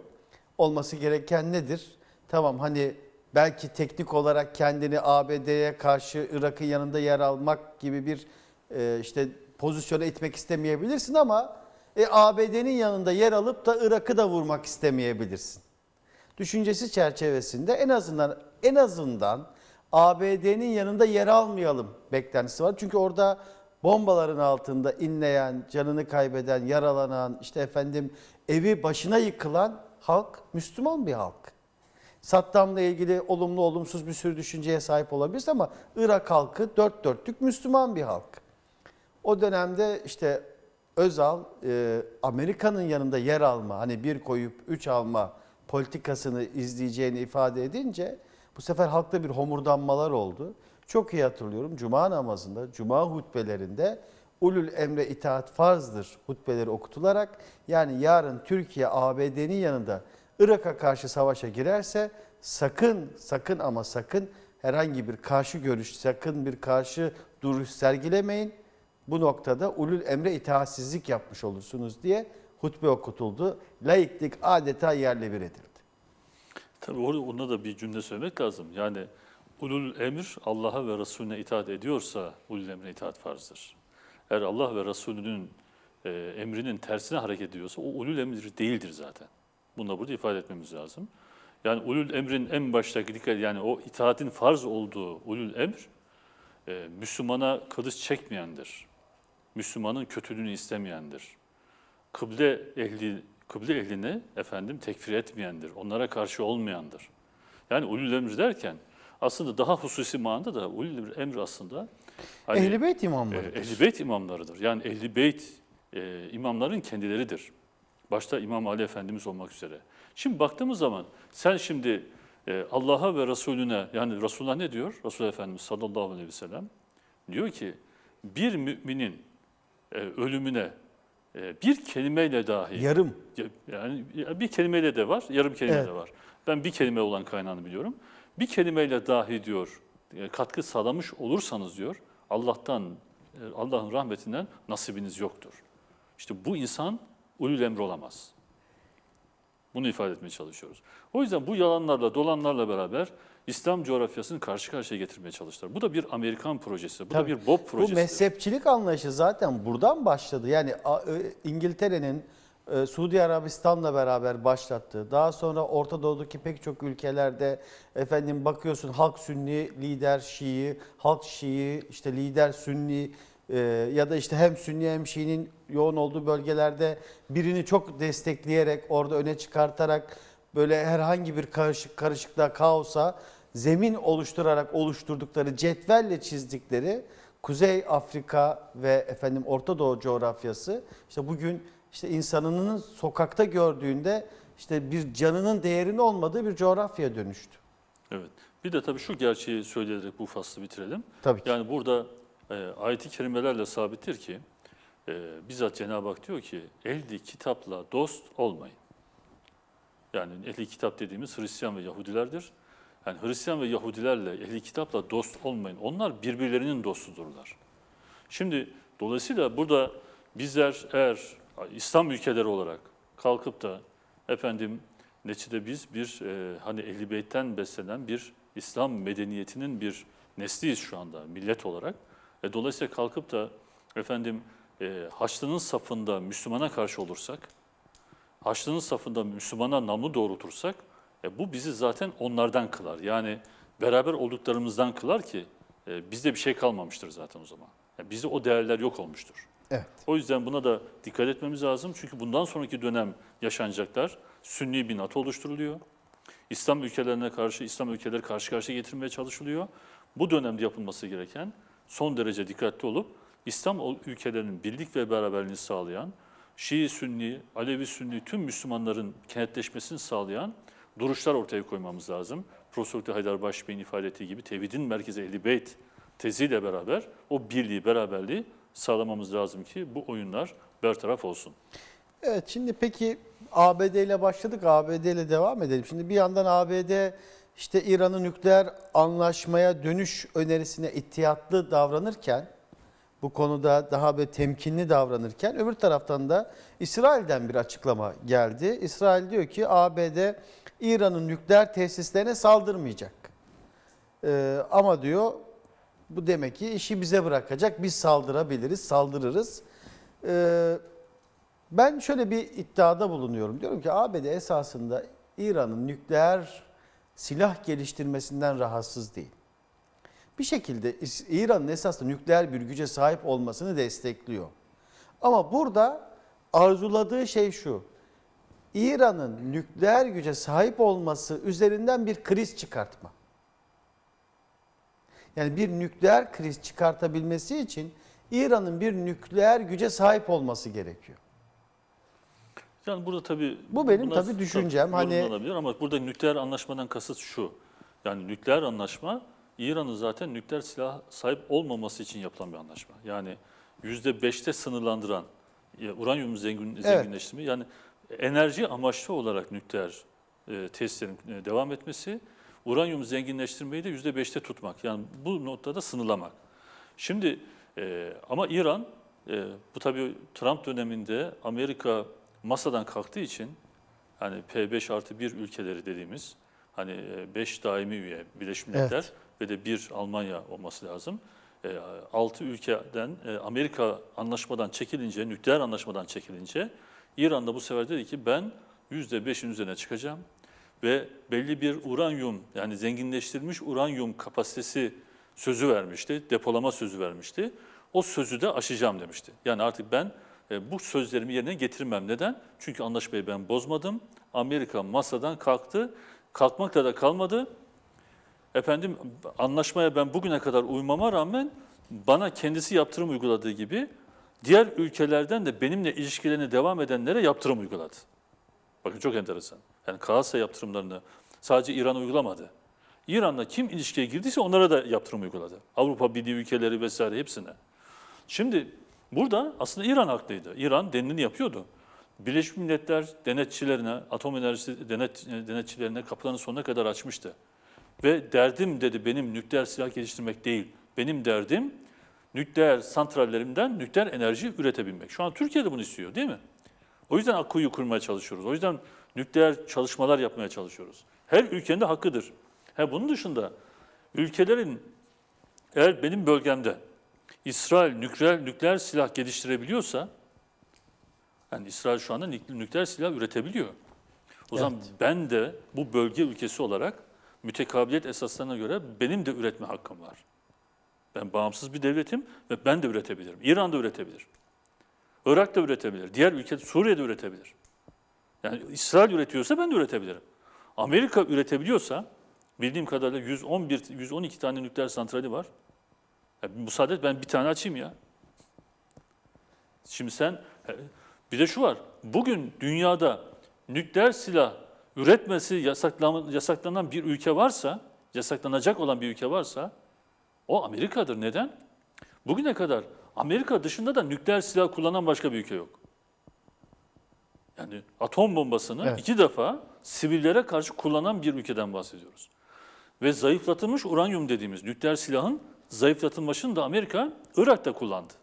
Olması gereken nedir? Tamam hani belki teknik olarak kendini ABD'ye karşı Irak'ın yanında yer almak gibi bir e, işte pozisyona itmek istemeyebilirsin ama e, ABD'nin yanında yer alıp da Irak'ı da vurmak istemeyebilirsin. Düşüncesi çerçevesinde en azından en azından ABD'nin yanında yer almayalım beklentisi var. Çünkü orada bombaların altında inleyen, canını kaybeden, yaralanan, işte efendim evi başına yıkılan halk Müslüman bir halk. Saddam'la ilgili olumlu olumsuz bir sürü düşünceye sahip olabiliriz ama Irak halkı dört dörtlük Müslüman bir halk. O dönemde işte Özal e, Amerika'nın yanında yer alma, hani bir koyup üç alma politikasını izleyeceğini ifade edince bu sefer halkta bir homurdanmalar oldu. Çok iyi hatırlıyorum cuma namazında, cuma hutbelerinde ulul emre itaat farzdır hutbeleri okutularak yani yarın Türkiye ABD'nin yanında Irak'a karşı savaşa girerse sakın sakın ama sakın herhangi bir karşı görüş, sakın bir karşı duruş sergilemeyin bu noktada ulul emre itaatsizlik yapmış olursunuz diye hutbe okutuldu. Laiklik adeta yerle bir edildi. Tabii orada ona da bir cümle söylemek lazım. Yani ulul emir Allah'a ve Resulüne itaat ediyorsa ulul emre itaat farzdır. Eğer Allah ve Resulünün e, emrinin tersine hareket ediyorsa o ulul emir değildir zaten. Bunu da burada ifade etmemiz lazım. Yani ulul emrin en baştaki dikkat yani o itaatin farz olduğu ulul emir e, Müslümana kılıç çekmeyendir. Müslümanın kötülüğünü istemeyendir. Kıble ehli kıble ehlini efendim tekfir etmeyendir. Onlara karşı olmayandır. Yani ulul emr derken aslında daha hususi manada da ulul emir aslında hani, ehli beyt imamlarıdır. Eh, ehli beyt imamlarıdır. Yani ehli beyt e, imamların kendileridir. Başta İmam Ali Efendimiz olmak üzere. Şimdi baktığımız zaman sen şimdi e, Allah'a ve Resulüne yani Resulullah ne diyor? Resulullah Efendimiz sallallahu aleyhi ve sellem diyor ki bir müminin e, ölümüne e, bir kelimeyle dahi yarım yani bir kelimeyle de var, yarım kelime evet. de var. Ben bir kelime olan kaynağını biliyorum. Bir kelimeyle dahi diyor e, katkı sağlamış olursanız diyor Allah'tan Allah'ın rahmetinden nasibiniz yoktur. İşte bu insan ulul emr olamaz. Bunu ifade etmeye çalışıyoruz. O yüzden bu yalanlarla, dolanlarla beraber İslam coğrafyasını karşı karşıya getirmeye çalıştılar. Bu da bir Amerikan projesi, bu Tabii, da bir Bob projesi. Bu mezhepçilik anlayışı zaten buradan başladı. Yani İngiltere'nin e, Suudi Arabistan'la beraber başlattığı. Daha sonra Orta Doğu'daki pek çok ülkelerde efendim bakıyorsun halk Sünni, lider Şii, halk Şii, işte lider Sünni e, ya da işte hem Sünni hem Şii'nin yoğun olduğu bölgelerde birini çok destekleyerek orada öne çıkartarak böyle herhangi bir karışık karışıklığa, kaosa zemin oluşturarak oluşturdukları cetvelle çizdikleri Kuzey Afrika ve efendim Orta Doğu coğrafyası işte bugün işte insanının sokakta gördüğünde işte bir canının değerini olmadığı bir coğrafya dönüştü. Evet. Bir de tabii şu gerçeği söyleyerek bu faslı bitirelim. Tabii ki. Yani burada e, ayet-i kerimelerle sabittir ki e, bizzat Cenab-ı Hak diyor ki eldi kitapla dost olmayın. Yani ehli kitap dediğimiz Hristiyan ve Yahudilerdir. Yani Hristiyan ve Yahudilerle, ehli kitapla dost olmayın. Onlar birbirlerinin dostudurlar. Şimdi dolayısıyla burada bizler eğer İslam ülkeleri olarak kalkıp da efendim neçide biz bir e, hani Ehli Beyt'ten beslenen bir İslam medeniyetinin bir nesliyiz şu anda millet olarak. E, dolayısıyla kalkıp da efendim e, Haçlı'nın safında Müslümana karşı olursak, Haçlı'nın safında Müslümana namlu doğrultursak e, bu bizi zaten onlardan kılar. Yani beraber olduklarımızdan kılar ki e, bizde bir şey kalmamıştır zaten o zaman. Yani e, bizde o değerler yok olmuştur. Evet. O yüzden buna da dikkat etmemiz lazım. Çünkü bundan sonraki dönem yaşanacaklar. Sünni bir NATO oluşturuluyor. İslam ülkelerine karşı, İslam ülkeleri karşı karşıya getirmeye çalışılıyor. Bu dönemde yapılması gereken son derece dikkatli olup İslam ülkelerinin birlik ve beraberliğini sağlayan, Şii, Sünni, Alevi, Sünni tüm Müslümanların kenetleşmesini sağlayan duruşlar ortaya koymamız lazım. Profesör Haydar Başbey'in ifade ettiği gibi tevhidin merkezi Ehl-i Beyt teziyle beraber o birliği, beraberliği sağlamamız lazım ki bu oyunlar bertaraf olsun. Evet şimdi peki ABD ile başladık, ABD ile devam edelim. Şimdi bir yandan ABD işte İran'ın nükleer anlaşmaya dönüş önerisine ihtiyatlı davranırken, bu konuda daha bir temkinli davranırken öbür taraftan da İsrail'den bir açıklama geldi. İsrail diyor ki ABD İran'ın nükleer tesislerine saldırmayacak. Ee, ama diyor bu demek ki işi bize bırakacak. Biz saldırabiliriz, saldırırız. Ee, ben şöyle bir iddiada bulunuyorum. Diyorum ki ABD esasında İran'ın nükleer silah geliştirmesinden rahatsız değil. Bir şekilde İran'ın esasında nükleer bir güce sahip olmasını destekliyor. Ama burada arzuladığı şey şu. İran'ın nükleer güce sahip olması üzerinden bir kriz çıkartma. Yani bir nükleer kriz çıkartabilmesi için İran'ın bir nükleer güce sahip olması gerekiyor. Yani burada tabii bu benim tabii düşüncem hani ama burada nükleer anlaşmadan kasıt şu. Yani nükleer anlaşma İran'ın zaten nükleer silah sahip olmaması için yapılan bir anlaşma. Yani %5'te sınırlandıran uranyum zengin, zenginleştirme evet. yani enerji amaçlı olarak nükleer e, testlerin e, devam etmesi, uranyum zenginleştirmeyi de %5'te tutmak. Yani bu noktada sınırlamak. Şimdi e, ama İran, e, bu tabii Trump döneminde Amerika masadan kalktığı için, hani P5 artı 1 ülkeleri dediğimiz, hani 5 e, daimi üye Birleşmiş Milletler evet. ve de 1 Almanya olması lazım. 6 e, ülkeden e, Amerika anlaşmadan çekilince, nükleer anlaşmadan çekilince İran da bu sefer dedi ki ben %5'in üzerine çıkacağım ve belli bir uranyum yani zenginleştirilmiş uranyum kapasitesi sözü vermişti, depolama sözü vermişti. O sözü de aşacağım demişti. Yani artık ben e, bu sözlerimi yerine getirmem. Neden? Çünkü anlaşmayı ben bozmadım. Amerika masadan kalktı. Kalkmakla da kalmadı. Efendim anlaşmaya ben bugüne kadar uymama rağmen bana kendisi yaptırım uyguladığı gibi diğer ülkelerden de benimle ilişkilerini devam edenlere yaptırım uyguladı. Bakın çok enteresan. Yani Kalsa yaptırımlarını sadece İran uygulamadı. İran'la kim ilişkiye girdiyse onlara da yaptırım uyguladı. Avrupa Birliği ülkeleri vesaire hepsine. Şimdi burada aslında İran haklıydı. İran denilini yapıyordu. Birleşmiş Milletler denetçilerine, atom enerjisi denet, denetçilerine kapılarını sonuna kadar açmıştı. Ve derdim dedi benim nükleer silah geliştirmek değil. Benim derdim nükleer santrallerimden nükleer enerji üretebilmek. Şu an Türkiye de bunu istiyor değil mi? O yüzden akkuyu kurmaya çalışıyoruz. O yüzden nükleer çalışmalar yapmaya çalışıyoruz. Her ülkenin de hakkıdır. Ha, bunun dışında ülkelerin eğer benim bölgemde İsrail nükleer, nükleer silah geliştirebiliyorsa, yani İsrail şu anda nükleer silah üretebiliyor. O zaman evet. ben de bu bölge ülkesi olarak mütekabiliyet esaslarına göre benim de üretme hakkım var. Ben bağımsız bir devletim ve ben de üretebilirim. İran da üretebilir. Irak da üretebilir. Diğer ülke Suriye de üretebilir. Yani İsrail üretiyorsa ben de üretebilirim. Amerika üretebiliyorsa bildiğim kadarıyla 111 112 tane nükleer santrali var. Yani müsaade ben bir tane açayım ya. Şimdi sen bir de şu var. Bugün dünyada nükleer silah üretmesi yasaklanan bir ülke varsa, yasaklanacak olan bir ülke varsa o Amerika'dır. Neden? Bugüne kadar Amerika dışında da nükleer silah kullanan başka bir ülke yok. Yani atom bombasını evet. iki defa sivillere karşı kullanan bir ülkeden bahsediyoruz. Ve zayıflatılmış uranyum dediğimiz nükleer silahın zayıflatılmasını da Amerika Irak'ta kullandı.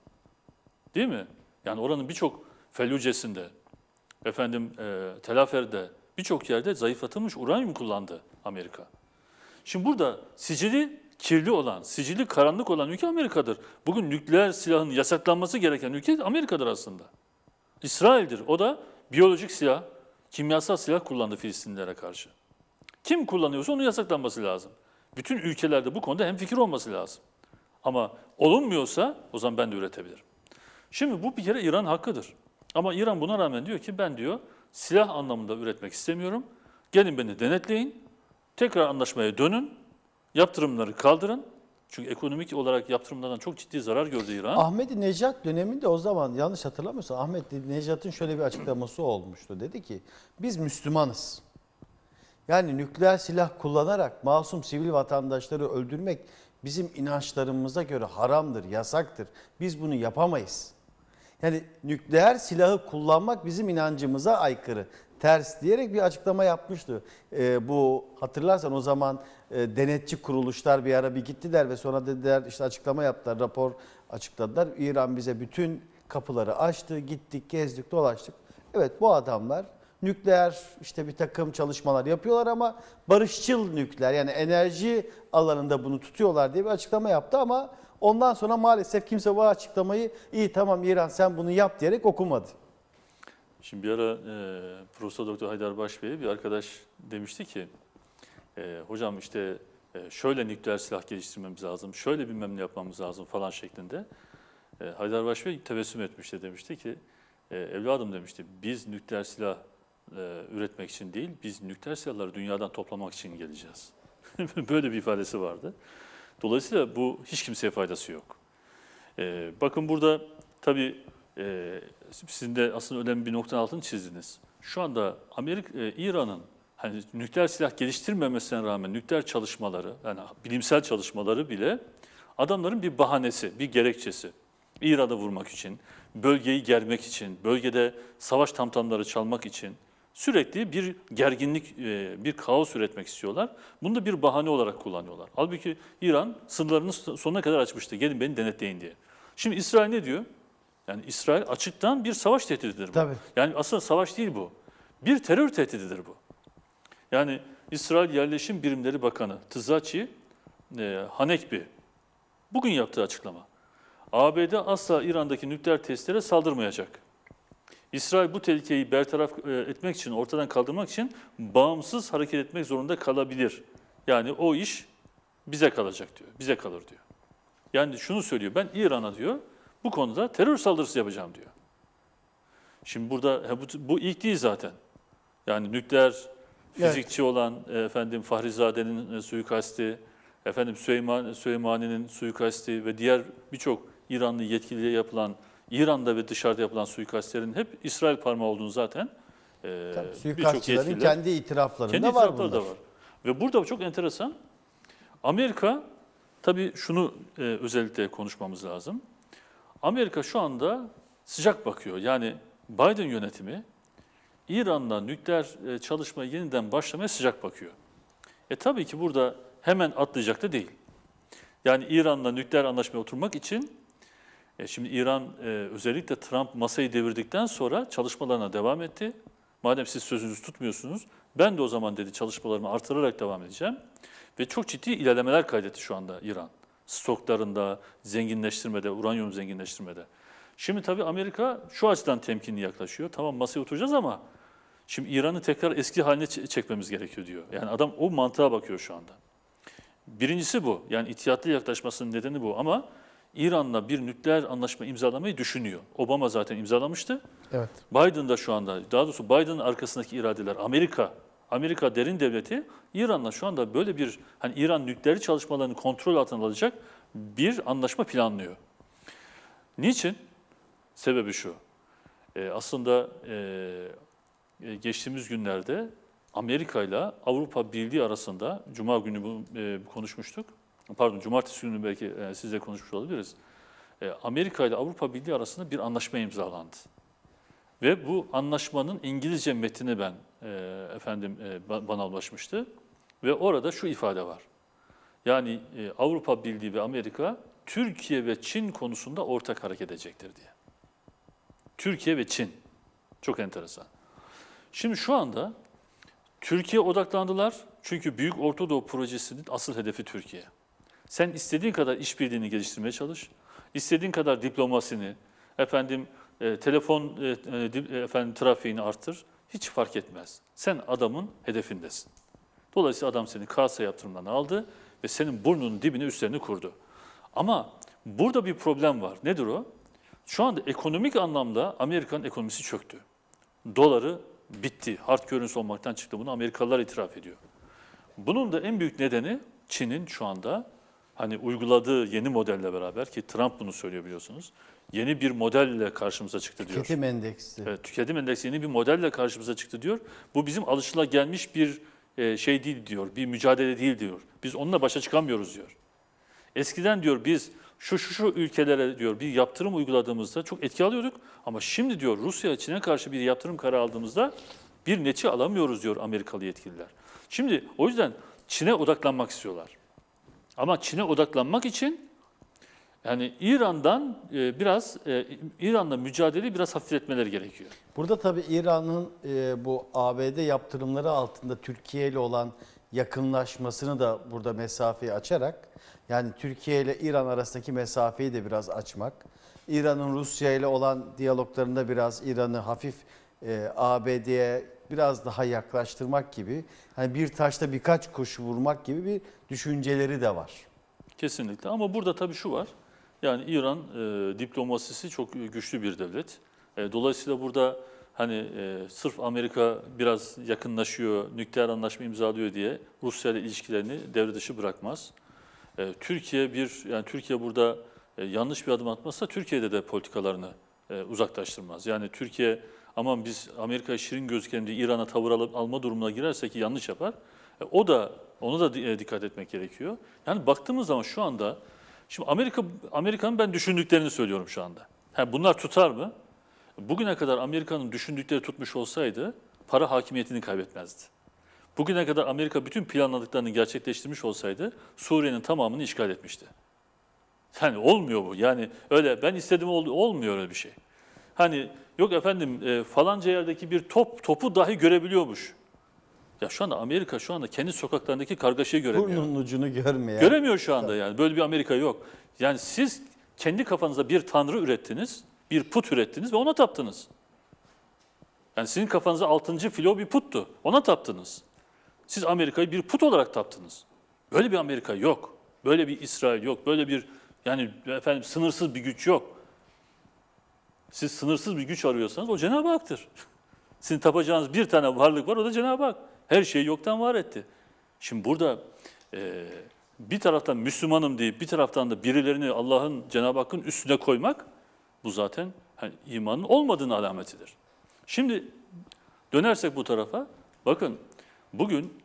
Değil mi? Yani oranın birçok Felucesinde, efendim e, Telafer'de birçok yerde zayıflatılmış uranyum kullandı Amerika. Şimdi burada sicili kirli olan, sicili karanlık olan ülke Amerika'dır. Bugün nükleer silahın yasaklanması gereken ülke Amerika'dır aslında. İsrail'dir. O da biyolojik silah, kimyasal silah kullandı Filistinlilere karşı. Kim kullanıyorsa onun yasaklanması lazım. Bütün ülkelerde bu konuda hem fikir olması lazım. Ama olunmuyorsa o zaman ben de üretebilirim. Şimdi bu bir kere İran hakkıdır. Ama İran buna rağmen diyor ki ben diyor silah anlamında üretmek istemiyorum. Gelin beni denetleyin. Tekrar anlaşmaya dönün. Yaptırımları kaldırın. Çünkü ekonomik olarak yaptırımlardan çok ciddi zarar gördü İran. Ahmet Necat döneminde o zaman yanlış hatırlamıyorsam Ahmet Necat'ın şöyle bir açıklaması olmuştu. Dedi ki biz Müslümanız. Yani nükleer silah kullanarak masum sivil vatandaşları öldürmek bizim inançlarımıza göre haramdır, yasaktır. Biz bunu yapamayız. Yani nükleer silahı kullanmak bizim inancımıza aykırı, ters diyerek bir açıklama yapmıştı. E, bu hatırlarsan o zaman e, denetçi kuruluşlar bir ara bir gittiler ve sonra dediler işte açıklama yaptılar, rapor açıkladılar. İran bize bütün kapıları açtı, gittik, gezdik, dolaştık. Evet bu adamlar nükleer işte bir takım çalışmalar yapıyorlar ama barışçıl nükleer yani enerji alanında bunu tutuyorlar diye bir açıklama yaptı ama ondan sonra maalesef kimse bu açıklamayı iyi tamam İran sen bunu yap diyerek okumadı. Şimdi bir ara e, Profesör Doktor Haydar Başbey'e bir arkadaş demişti ki e, hocam işte e, şöyle nükleer silah geliştirmemiz lazım, şöyle bilmem ne yapmamız lazım falan şeklinde e, Haydar Baş Bey tebessüm etmişti demişti ki e, evladım demişti biz nükleer silah e, üretmek için değil biz nükleer silahları dünyadan toplamak için geleceğiz. Böyle bir ifadesi vardı. Dolayısıyla bu hiç kimseye faydası yok. E, bakın burada tabii e, sizin de aslında önemli bir noktanın altını çizdiniz. Şu anda Amerika, e, İran'ın hani nükleer silah geliştirmemesine rağmen nükleer çalışmaları, yani bilimsel çalışmaları bile adamların bir bahanesi, bir gerekçesi. İran'a vurmak için, bölgeyi germek için, bölgede savaş tamtamları çalmak için sürekli bir gerginlik, e, bir kaos üretmek istiyorlar. Bunu da bir bahane olarak kullanıyorlar. Halbuki İran sınırlarını sonuna kadar açmıştı. Gelin beni denetleyin diye. Şimdi İsrail ne diyor? Yani İsrail açıktan bir savaş tehdididir bu. Tabii. Yani aslında savaş değil bu. Bir terör tehdididir bu. Yani İsrail Yerleşim Birimleri Bakanı Tızaçi e, Hanekbi bugün yaptığı açıklama. ABD asla İran'daki nükleer testlere saldırmayacak. İsrail bu tehlikeyi bertaraf e, etmek için, ortadan kaldırmak için bağımsız hareket etmek zorunda kalabilir. Yani o iş bize kalacak diyor, bize kalır diyor. Yani şunu söylüyor, ben İran'a diyor bu konuda terör saldırısı yapacağım diyor. Şimdi burada bu ilk değil zaten. Yani nükleer Fizikçi olan efendim Fahrizade'nin e, suikasti, efendim Süleyman Süleymani'nin suikasti ve diğer birçok İranlı yetkiliye yapılan İran'da ve dışarıda yapılan suikastlerin hep İsrail parmağı olduğunu zaten e, birçok yetkililer kendi itiraflarında kendi var Da var. Ve burada çok enteresan Amerika tabii şunu e, özellikle konuşmamız lazım. Amerika şu anda sıcak bakıyor. Yani Biden yönetimi İran'la nükleer e, çalışma yeniden başlamaya sıcak bakıyor. E tabii ki burada hemen atlayacak da değil. Yani İran'la nükleer anlaşmaya oturmak için e şimdi İran e, özellikle Trump masayı devirdikten sonra çalışmalarına devam etti. Madem siz sözünüzü tutmuyorsunuz, ben de o zaman dedi çalışmalarımı artırarak devam edeceğim. Ve çok ciddi ilerlemeler kaydetti şu anda İran. Stoklarında, zenginleştirmede, uranyum zenginleştirmede. Şimdi tabii Amerika şu açıdan temkinli yaklaşıyor. Tamam masaya oturacağız ama şimdi İran'ı tekrar eski haline çekmemiz gerekiyor diyor. Yani adam o mantığa bakıyor şu anda. Birincisi bu. Yani ihtiyatlı yaklaşmasının nedeni bu ama İran'la bir nükleer anlaşma imzalamayı düşünüyor. Obama zaten imzalamıştı. Evet. Biden da şu anda, daha doğrusu Biden'ın arkasındaki iradeler Amerika, Amerika derin devleti İran'la şu anda böyle bir hani İran nükleer çalışmalarını kontrol altına alacak bir anlaşma planlıyor. Niçin? Sebebi şu, e, aslında e, e, geçtiğimiz günlerde Amerika ile Avrupa Birliği arasında, Cuma günü bu, konuşmuştuk, pardon Cumartesi günü belki e, sizle konuşmuş olabiliriz. Amerika ile Avrupa Birliği arasında bir anlaşma imzalandı. Ve bu anlaşmanın İngilizce metnini ben efendim bana ulaşmıştı. Ve orada şu ifade var. Yani Avrupa Birliği ve Amerika Türkiye ve Çin konusunda ortak hareket edecektir diye. Türkiye ve Çin. Çok enteresan. Şimdi şu anda Türkiye odaklandılar. Çünkü Büyük Orta Doğu Projesi'nin asıl hedefi Türkiye. Sen istediğin kadar işbirliğini geliştirmeye çalış. İstediğin kadar diplomasini, efendim e, telefon e, e, e efendim trafiğini artır, Hiç fark etmez. Sen adamın hedefindesin. Dolayısıyla adam seni kasa yaptırımdan aldı ve senin burnunun dibine üstlerini kurdu. Ama burada bir problem var. Nedir o? Şu anda ekonomik anlamda Amerika'nın ekonomisi çöktü. Doları bitti. Hard görüntüsü olmaktan çıktı. Bunu Amerikalılar itiraf ediyor. Bunun da en büyük nedeni Çin'in şu anda hani uyguladığı yeni modelle beraber ki Trump bunu söylüyor biliyorsunuz. Yeni bir modelle karşımıza çıktı diyor. Tüketim endeksi. Evet, tüketim endeksi yeni bir modelle karşımıza çıktı diyor. Bu bizim alışılagelmiş bir e, şey değil diyor. Bir mücadele değil diyor. Biz onunla başa çıkamıyoruz diyor. Eskiden diyor biz şu şu şu ülkelere diyor bir yaptırım uyguladığımızda çok etki alıyorduk ama şimdi diyor Rusya Çin'e karşı bir yaptırım kararı aldığımızda bir neti alamıyoruz diyor Amerikalı yetkililer. Şimdi o yüzden Çin'e odaklanmak istiyorlar. Ama Çin'e odaklanmak için yani İran'dan e, biraz e, İran'la mücadeleyi biraz hafifletmeleri gerekiyor. Burada tabii İran'ın e, bu ABD yaptırımları altında Türkiye ile olan yakınlaşmasını da burada mesafeyi açarak yani Türkiye ile İran arasındaki mesafeyi de biraz açmak. İran'ın Rusya ile olan diyaloglarında biraz İran'ı hafif e, ABD'ye biraz daha yaklaştırmak gibi hani bir taşta birkaç kuş vurmak gibi bir düşünceleri de var. Kesinlikle ama burada tabii şu var. Yani İran e, diplomasisi çok güçlü bir devlet. E, dolayısıyla burada hani e, sırf Amerika biraz yakınlaşıyor, nükleer anlaşma imzalıyor diye Rusya ile ilişkilerini devre dışı bırakmaz. E, Türkiye bir yani Türkiye burada e, yanlış bir adım atmazsa Türkiye'de de politikalarını e, uzaklaştırmaz. Yani Türkiye aman biz Amerika şirin gözükelim İran'a tavır alıp, alma durumuna girerse ki yanlış yapar. E, o da ona da e, dikkat etmek gerekiyor. Yani baktığımız zaman şu anda şimdi Amerika Amerika'nın ben düşündüklerini söylüyorum şu anda. Ha, bunlar tutar mı? Bugüne kadar Amerika'nın düşündükleri tutmuş olsaydı para hakimiyetini kaybetmezdi. Bugüne kadar Amerika bütün planladıklarını gerçekleştirmiş olsaydı Suriye'nin tamamını işgal etmişti. Yani olmuyor bu. Yani öyle ben istedim oldu olmuyor öyle bir şey. Hani yok efendim e, falanca yerdeki bir top topu dahi görebiliyormuş. Ya şu anda Amerika şu anda kendi sokaklarındaki kargaşayı göremiyor. Burnunun ucunu görmüyor. Göremiyor şu anda yani. Böyle bir Amerika yok. Yani siz kendi kafanızda bir tanrı ürettiniz bir put ürettiniz ve ona taptınız. Yani sizin kafanızda altıncı filo bir puttu. Ona taptınız. Siz Amerika'yı bir put olarak taptınız. Böyle bir Amerika yok. Böyle bir İsrail yok. Böyle bir yani efendim sınırsız bir güç yok. Siz sınırsız bir güç arıyorsanız o Cenab-ı Hak'tır. Sizin tapacağınız bir tane varlık var o da Cenab-ı Hak. Her şeyi yoktan var etti. Şimdi burada e, bir taraftan Müslümanım deyip bir taraftan da birilerini Allah'ın Cenab-ı Hakk'ın üstüne koymak bu zaten yani imanın olmadığının alametidir. Şimdi dönersek bu tarafa, bakın bugün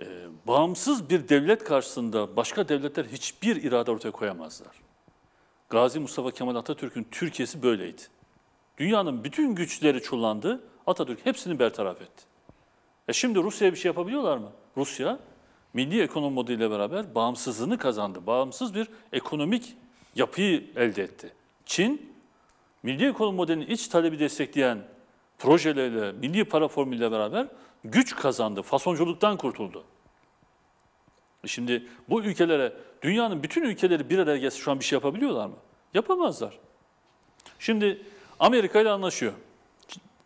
e, bağımsız bir devlet karşısında başka devletler hiçbir irade ortaya koyamazlar. Gazi Mustafa Kemal Atatürk'ün Türkiye'si böyleydi. Dünyanın bütün güçleri çullandı, Atatürk hepsini bertaraf etti. E şimdi Rusya'ya bir şey yapabiliyorlar mı? Rusya milli ekonomi modeliyle beraber bağımsızlığını kazandı. Bağımsız bir ekonomik yapıyı elde etti. Çin milli ekonomi modelinin iç talebi destekleyen projelerle, milli para formülüyle beraber güç kazandı, fasonculuktan kurtuldu. E şimdi bu ülkelere, dünyanın bütün ülkeleri bir araya gelse şu an bir şey yapabiliyorlar mı? Yapamazlar. Şimdi Amerika ile anlaşıyor.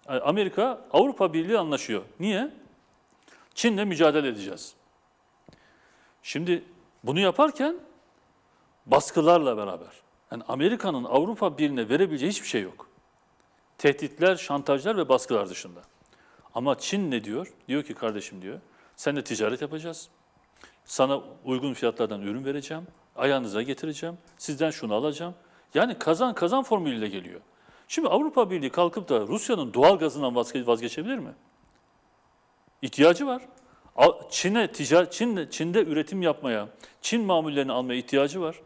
Amerika, Avrupa Birliği anlaşıyor. Niye? Çin'le mücadele edeceğiz. Şimdi bunu yaparken baskılarla beraber, yani Amerika'nın Avrupa Birliği'ne verebileceği hiçbir şey yok. Tehditler, şantajlar ve baskılar dışında. Ama Çin ne diyor? Diyor ki kardeşim diyor, seninle ticaret yapacağız. Sana uygun fiyatlardan ürün vereceğim, ayağınıza getireceğim, sizden şunu alacağım. Yani kazan kazan formülüyle geliyor. Şimdi Avrupa Birliği kalkıp da Rusya'nın doğal gazından vazge vazgeçebilir mi? İhtiyacı var. Çin'e ticaret Çin Çin'de üretim yapmaya, Çin mamullerini almaya ihtiyacı var.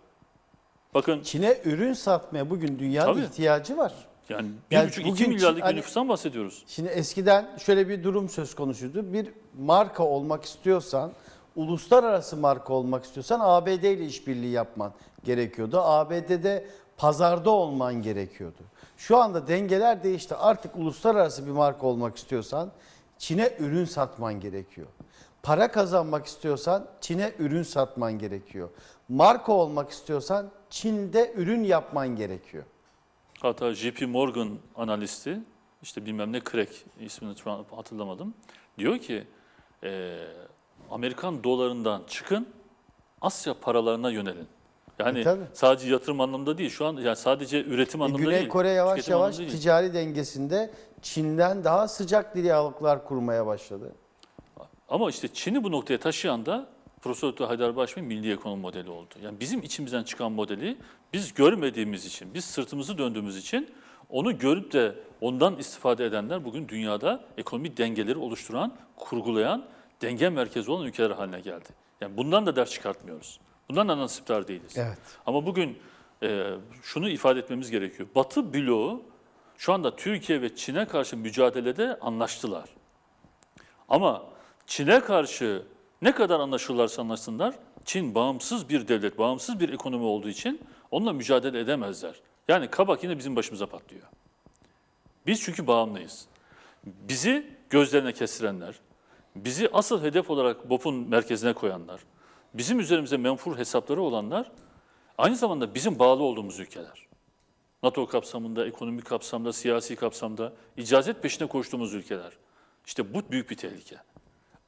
Bakın Çin'e ürün satmaya bugün dünyada Tabii. ihtiyacı var. Yani 1,5-2 yani milyarlık bir hani, nüfustan bahsediyoruz. Şimdi eskiden şöyle bir durum söz konusuydu. Bir marka olmak istiyorsan, uluslararası marka olmak istiyorsan ABD ile işbirliği yapman gerekiyordu. ABD'de pazarda olman gerekiyordu. Şu anda dengeler değişti. Artık uluslararası bir marka olmak istiyorsan Çin'e ürün satman gerekiyor. Para kazanmak istiyorsan Çin'e ürün satman gerekiyor. Marka olmak istiyorsan Çin'de ürün yapman gerekiyor. Hatta JP Morgan analisti, işte bilmem ne Craig ismini şu an hatırlamadım. Diyor ki e, Amerikan dolarından çıkın, Asya paralarına yönelin. Yani e, sadece yatırım anlamında değil, şu an yani sadece üretim e, anlamında e, Güney değil. Güney Kore yavaş yavaş ticari dengesinde Çin'den daha sıcak diyaloglar kurmaya başladı. Ama işte Çin'i bu noktaya taşıyan da Profesör Dr. Haydar Başbey milli ekonomi modeli oldu. Yani bizim içimizden çıkan modeli biz görmediğimiz için, biz sırtımızı döndüğümüz için onu görüp de ondan istifade edenler bugün dünyada ekonomik dengeleri oluşturan, kurgulayan, denge merkezi olan ülkeler haline geldi. Yani bundan da ders çıkartmıyoruz. Bundan da nasiptar değiliz. Evet. Ama bugün e, şunu ifade etmemiz gerekiyor. Batı bloğu şu anda Türkiye ve Çin'e karşı mücadelede anlaştılar. Ama Çin'e karşı ne kadar anlaşırlarsa anlaşsınlar, Çin bağımsız bir devlet, bağımsız bir ekonomi olduğu için onunla mücadele edemezler. Yani kabak yine bizim başımıza patlıyor. Biz çünkü bağımlıyız. Bizi gözlerine kestirenler, bizi asıl hedef olarak BOP'un merkezine koyanlar, bizim üzerimize menfur hesapları olanlar aynı zamanda bizim bağlı olduğumuz ülkeler. NATO kapsamında, ekonomik kapsamda, siyasi kapsamda icazet peşine koştuğumuz ülkeler. İşte bu büyük bir tehlike.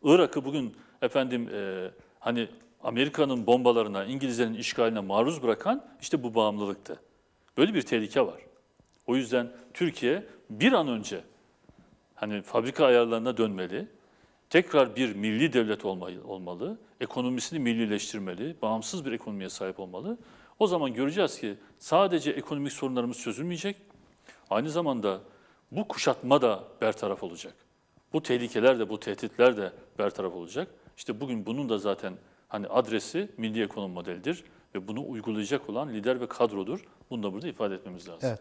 Irak'ı bugün efendim e, hani Amerika'nın bombalarına, İngilizlerin işgaline maruz bırakan işte bu bağımlılıktı. Böyle bir tehlike var. O yüzden Türkiye bir an önce hani fabrika ayarlarına dönmeli, tekrar bir milli devlet olmalı, ekonomisini millileştirmeli, bağımsız bir ekonomiye sahip olmalı. O zaman göreceğiz ki sadece ekonomik sorunlarımız çözülmeyecek, aynı zamanda bu kuşatma da bertaraf olacak. Bu tehlikeler de bu tehditler de bertaraf olacak. İşte bugün bunun da zaten hani adresi milli ekonomi modelidir ve bunu uygulayacak olan lider ve kadrodur. Bunu da burada ifade etmemiz lazım. Evet.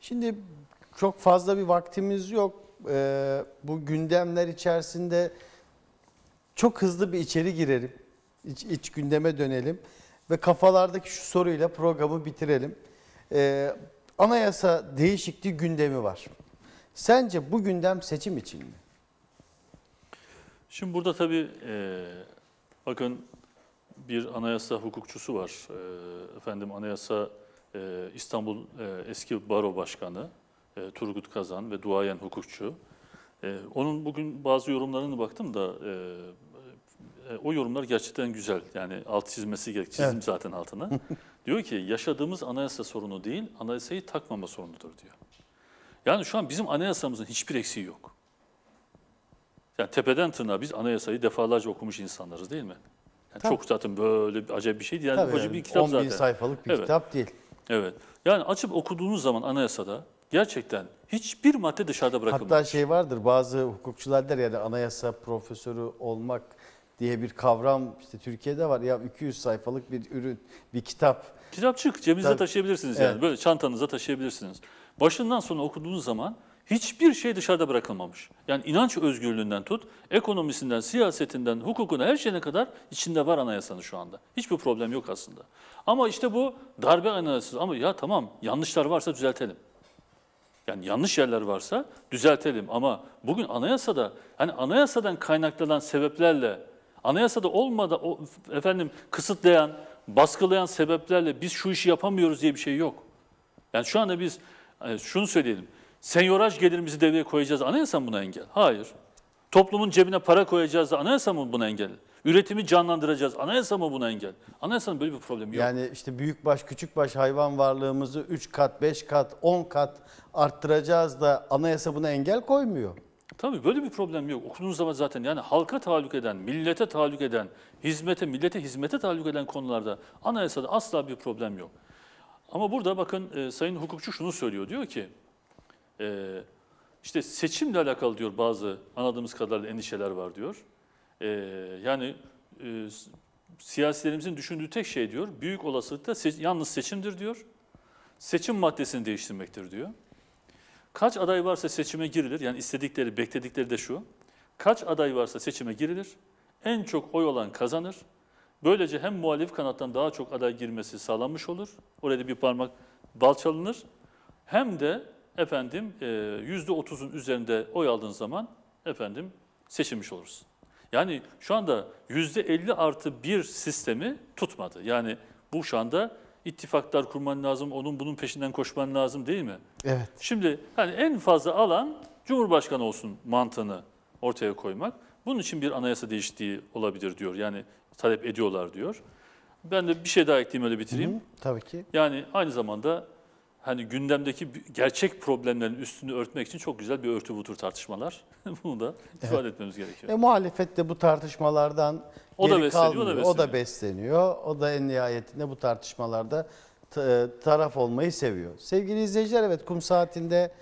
Şimdi çok fazla bir vaktimiz yok. Ee, bu gündemler içerisinde çok hızlı bir içeri girelim. İç, iç gündeme dönelim ve kafalardaki şu soruyla programı bitirelim. Ee, anayasa değişikliği gündemi var. Sence bu gündem seçim için mi? Şimdi burada tabii e, bakın bir anayasa hukukçusu var. E, efendim anayasa e, İstanbul e, eski baro başkanı e, Turgut Kazan ve duayen hukukçu. E, onun bugün bazı yorumlarına baktım da e, e, o yorumlar gerçekten güzel. Yani alt çizmesi gerek. Çizdim evet. zaten altına. diyor ki yaşadığımız anayasa sorunu değil, anayasayı takmama sorunudur diyor. Yani şu an bizim anayasamızın hiçbir eksiği yok. Yani tepeden tırnağa biz anayasayı defalarca okumuş insanlarız değil mi? Yani Tabii. çok zaten böyle bir acayip bir şey değil. Yani Tabii yani, bir kitap 10 zaten. bin sayfalık bir evet. kitap değil. Evet. Yani açıp okuduğunuz zaman anayasada gerçekten hiçbir madde dışarıda bırakılmamış. Hatta şey vardır bazı hukukçular der ya da anayasa profesörü olmak diye bir kavram işte Türkiye'de var. Ya 200 sayfalık bir ürün, bir kitap. Kitapçık cebinize Tabii. taşıyabilirsiniz yani. Evet. Böyle çantanıza taşıyabilirsiniz. Başından sonra okuduğunuz zaman Hiçbir şey dışarıda bırakılmamış. Yani inanç özgürlüğünden tut, ekonomisinden, siyasetinden, hukukuna her şeyine kadar içinde var anayasanın şu anda. Hiçbir problem yok aslında. Ama işte bu darbe anayasası. Ama ya tamam yanlışlar varsa düzeltelim. Yani yanlış yerler varsa düzeltelim. Ama bugün anayasada, hani anayasadan kaynaklanan sebeplerle, anayasada olmadan o, efendim kısıtlayan, baskılayan sebeplerle biz şu işi yapamıyoruz diye bir şey yok. Yani şu anda biz e, şunu söyleyelim senyoraj gelirimizi devreye koyacağız. Anayasa mı buna engel? Hayır. Toplumun cebine para koyacağız da anayasa mı buna engel? Üretimi canlandıracağız. Anayasa mı buna engel? Anayasanın böyle bir problemi yok. Yani işte büyük baş, küçük baş hayvan varlığımızı 3 kat, 5 kat, 10 kat arttıracağız da anayasa buna engel koymuyor. Tabii böyle bir problem yok. Okuduğunuz zaman zaten yani halka tahallük eden, millete tahallük eden, hizmete, millete hizmete tahallük eden konularda anayasada asla bir problem yok. Ama burada bakın e, Sayın Hukukçu şunu söylüyor. Diyor ki e, işte seçimle alakalı diyor bazı anladığımız kadarıyla endişeler var diyor. E, yani e, siyasilerimizin düşündüğü tek şey diyor, büyük olasılıkla seç, yalnız seçimdir diyor. Seçim maddesini değiştirmektir diyor. Kaç aday varsa seçime girilir. Yani istedikleri, bekledikleri de şu. Kaç aday varsa seçime girilir. En çok oy olan kazanır. Böylece hem muhalif kanattan daha çok aday girmesi sağlanmış olur. Orada bir parmak bal çalınır. Hem de efendim e, yüzde otuzun üzerinde oy aldığın zaman efendim seçilmiş oluruz. Yani şu anda yüzde elli artı bir sistemi tutmadı. Yani bu şu anda ittifaklar kurman lazım, onun bunun peşinden koşman lazım değil mi? Evet. Şimdi hani en fazla alan Cumhurbaşkanı olsun mantığını ortaya koymak. Bunun için bir anayasa değiştiği olabilir diyor. Yani talep ediyorlar diyor. Ben de bir şey daha ekleyeyim öyle bitireyim. Hı, tabii ki. Yani aynı zamanda hani gündemdeki gerçek problemlerin üstünü örtmek için çok güzel bir örtü butur tartışmalar. Bunu da ifade evet. etmemiz gerekiyor. E, muhalefet de bu tartışmalardan o geri da besleniyor, kalmıyor. O da O da besleniyor. O da en nihayetinde bu tartışmalarda e, taraf olmayı seviyor. Sevgili izleyiciler evet kum saatinde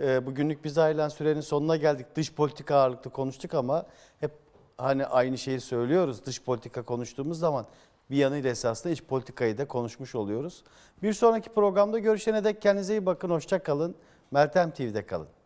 e, bugünlük biz ayrılan sürenin sonuna geldik. Dış politika ağırlıklı konuştuk ama hep hani aynı şeyi söylüyoruz. Dış politika konuştuğumuz zaman bir yanıyla esasında iç politikayı da konuşmuş oluyoruz. Bir sonraki programda görüşene dek kendinize iyi bakın, hoşça kalın. Meltem TV'de kalın.